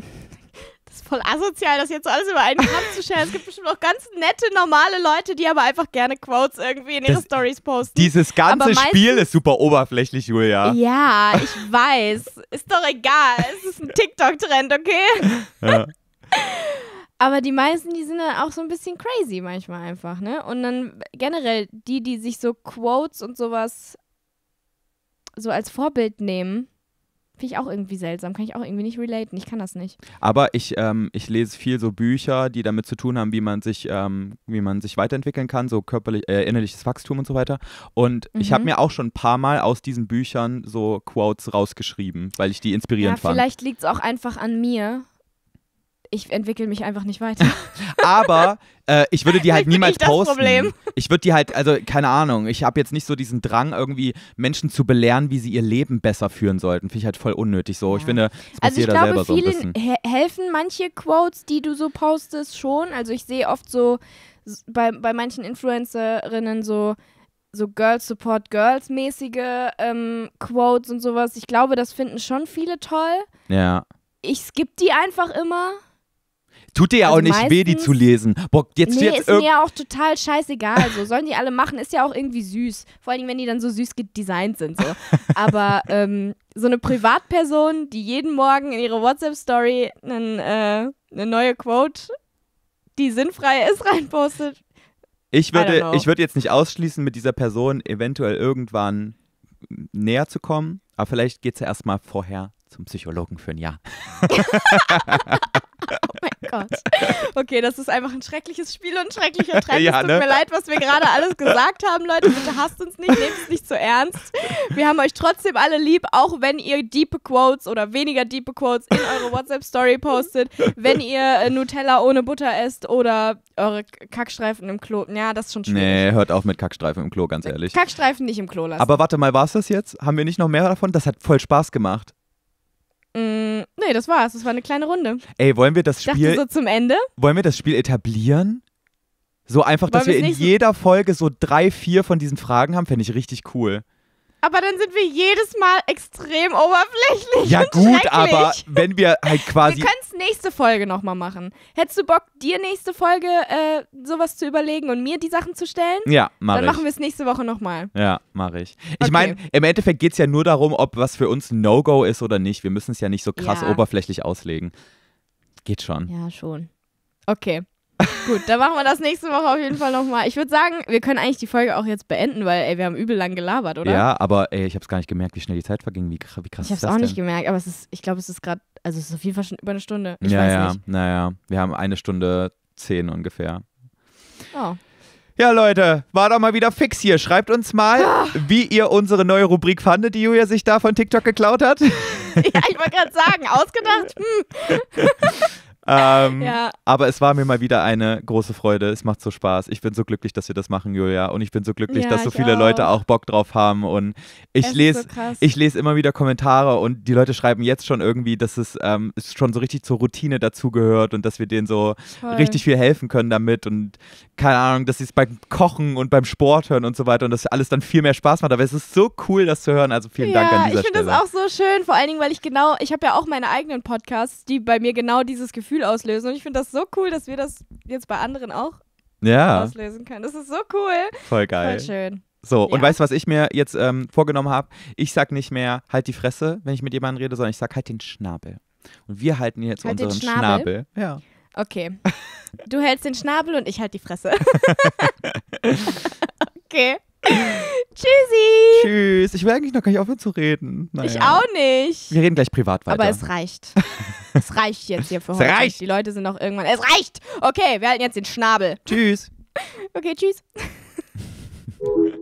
das ist voll asozial, das jetzt alles über einen Kamm zu scheren. Es gibt bestimmt auch ganz nette, normale Leute, die aber einfach gerne Quotes irgendwie in ihre Stories posten. Dieses ganze meistens, Spiel ist
super oberflächlich, Julia.
Ja, ich weiß. Ist doch egal. Es ist ein TikTok-Trend, okay? Ja. aber die meisten, die sind dann auch so ein bisschen crazy manchmal einfach, ne? Und dann generell die, die sich so Quotes und sowas so als Vorbild nehmen Finde ich auch irgendwie seltsam, kann ich auch irgendwie nicht relaten, ich kann das nicht.
Aber ich, ähm, ich lese viel so Bücher, die damit zu tun haben, wie man sich, ähm, wie man sich weiterentwickeln kann, so körperlich, äh, innerliches Wachstum und so weiter. Und mhm. ich habe mir auch schon ein paar Mal aus diesen Büchern so Quotes rausgeschrieben, weil ich die inspirierend ja, fand. Vielleicht
liegt es auch einfach an mir, ich entwickle mich einfach nicht weiter.
Aber äh, ich würde die halt niemals ich posten. Problem. Ich würde die halt, also keine Ahnung, ich habe jetzt nicht so diesen Drang, irgendwie Menschen zu belehren, wie sie ihr Leben besser führen sollten. Finde ich halt voll unnötig so. Ja. Ich finde, das also muss jeder glaube, selber so ein bisschen.
helfen manche Quotes, die du so postest, schon. Also ich sehe oft so bei, bei manchen Influencerinnen so so Girls Support Girls mäßige ähm, Quotes und sowas. Ich glaube, das finden schon viele toll. Ja. Ich skippe die einfach immer.
Tut dir ja also auch nicht weh, die zu lesen. Bock, jetzt nee, ist mir ja
auch total scheißegal. So sollen die alle machen, ist ja auch irgendwie süß. Vor allem, wenn die dann so süß designt sind. So. Aber ähm, so eine Privatperson, die jeden Morgen in ihre WhatsApp-Story äh, eine neue Quote, die sinnfrei ist, reinpostet. Ich würde, ich
würde jetzt nicht ausschließen, mit dieser Person eventuell irgendwann näher zu kommen, aber vielleicht geht es ja erstmal vorher zum Psychologen für ein Jahr. oh
mein Gott. Okay, das ist einfach ein schreckliches Spiel und ein schrecklicher Treffen. Ja, es tut ne? mir leid, was wir gerade alles gesagt haben, Leute. Bitte hasst uns nicht, nehmt es nicht zu ernst. Wir haben euch trotzdem alle lieb, auch wenn ihr diepe Quotes oder weniger diepe Quotes in eure WhatsApp-Story postet, wenn ihr äh, Nutella ohne Butter esst oder eure Kackstreifen im Klo. Ja, das ist schon schwierig.
Nee, hört auf mit Kackstreifen im Klo, ganz ehrlich.
Kackstreifen nicht im Klo lassen. Aber
warte mal, war es das jetzt? Haben wir nicht noch mehr davon? Das hat voll Spaß gemacht.
Mm, nee, das war's. Das war eine kleine Runde.
Ey, wollen wir das Spiel. Dachte so zum Ende? Wollen wir das Spiel etablieren? So einfach, wollen dass wir in jeder Folge so drei, vier von diesen Fragen haben, fände ich richtig cool
aber dann sind wir jedes Mal extrem oberflächlich. Ja, gut, aber
wenn wir halt quasi. Wir können
es nächste Folge nochmal machen. Hättest du Bock, dir nächste Folge äh, sowas zu überlegen und mir die Sachen zu stellen? Ja, mach Dann ich. machen wir es nächste Woche nochmal.
Ja, mache ich. Ich okay. meine, im Endeffekt geht es ja nur darum, ob was für uns ein No-Go ist oder nicht. Wir müssen es ja nicht so krass ja. oberflächlich auslegen. Geht schon.
Ja, schon. Okay. Gut, dann machen wir das nächste Woche auf jeden Fall nochmal. Ich würde sagen, wir können eigentlich die Folge auch jetzt beenden, weil ey, wir haben übel lang gelabert, oder? Ja,
aber ey, ich habe es gar nicht gemerkt, wie schnell die Zeit verging. Wie, wie krass ich ist das Ich habe es auch denn? nicht
gemerkt, aber es ist, ich glaube, es ist gerade, also es ist auf jeden Fall schon über eine Stunde. Ich ja, weiß ja, nicht.
naja. Wir haben eine Stunde zehn ungefähr. Oh. Ja, Leute, war doch mal wieder fix hier. Schreibt uns mal, ah. wie ihr unsere neue Rubrik fandet, die Julia sich da von TikTok geklaut hat.
Ja, ich wollte gerade sagen, ausgedacht. Hm.
Ähm, ja. Aber es war mir mal wieder eine große Freude. Es macht so Spaß. Ich bin so glücklich, dass wir das machen, Julia. Und ich bin so glücklich, ja, dass so viele auch. Leute auch Bock drauf haben. Und ich lese, so ich lese immer wieder Kommentare und die Leute schreiben jetzt schon irgendwie, dass es ähm, schon so richtig zur Routine dazugehört und dass wir denen so Voll. richtig viel helfen können damit. Und keine Ahnung, dass sie es beim Kochen und beim Sport hören und so weiter und dass alles dann viel mehr Spaß macht. Aber es ist so cool, das zu hören. Also vielen Dank an dieser Stelle. Ich finde das auch
so schön, vor allen Dingen, weil ich genau, ich habe ja auch meine eigenen Podcasts, die bei mir genau dieses Gefühl Gefühl auslösen. Und ich finde das so cool, dass wir das jetzt bei anderen auch ja. auslösen können. Das ist so cool. Voll geil. Voll schön. So, ja. und weißt
du, was ich mir jetzt ähm, vorgenommen habe? Ich sag nicht mehr, halt die Fresse, wenn ich mit jemandem rede, sondern ich sag halt den Schnabel. Und wir halten jetzt halt unseren Schnabel. Schnabel.
Ja. Okay. Du hältst den Schnabel und ich halt die Fresse. okay. Tschüssi.
Tschüss. Ich will eigentlich noch gar nicht aufhören zu reden. Naja. Ich auch nicht. Wir reden gleich privat weiter. Aber es
reicht. es reicht jetzt hier für es heute. Es reicht. Die Leute sind noch irgendwann. Es reicht. Okay, wir halten jetzt den Schnabel. Tschüss. Okay, tschüss.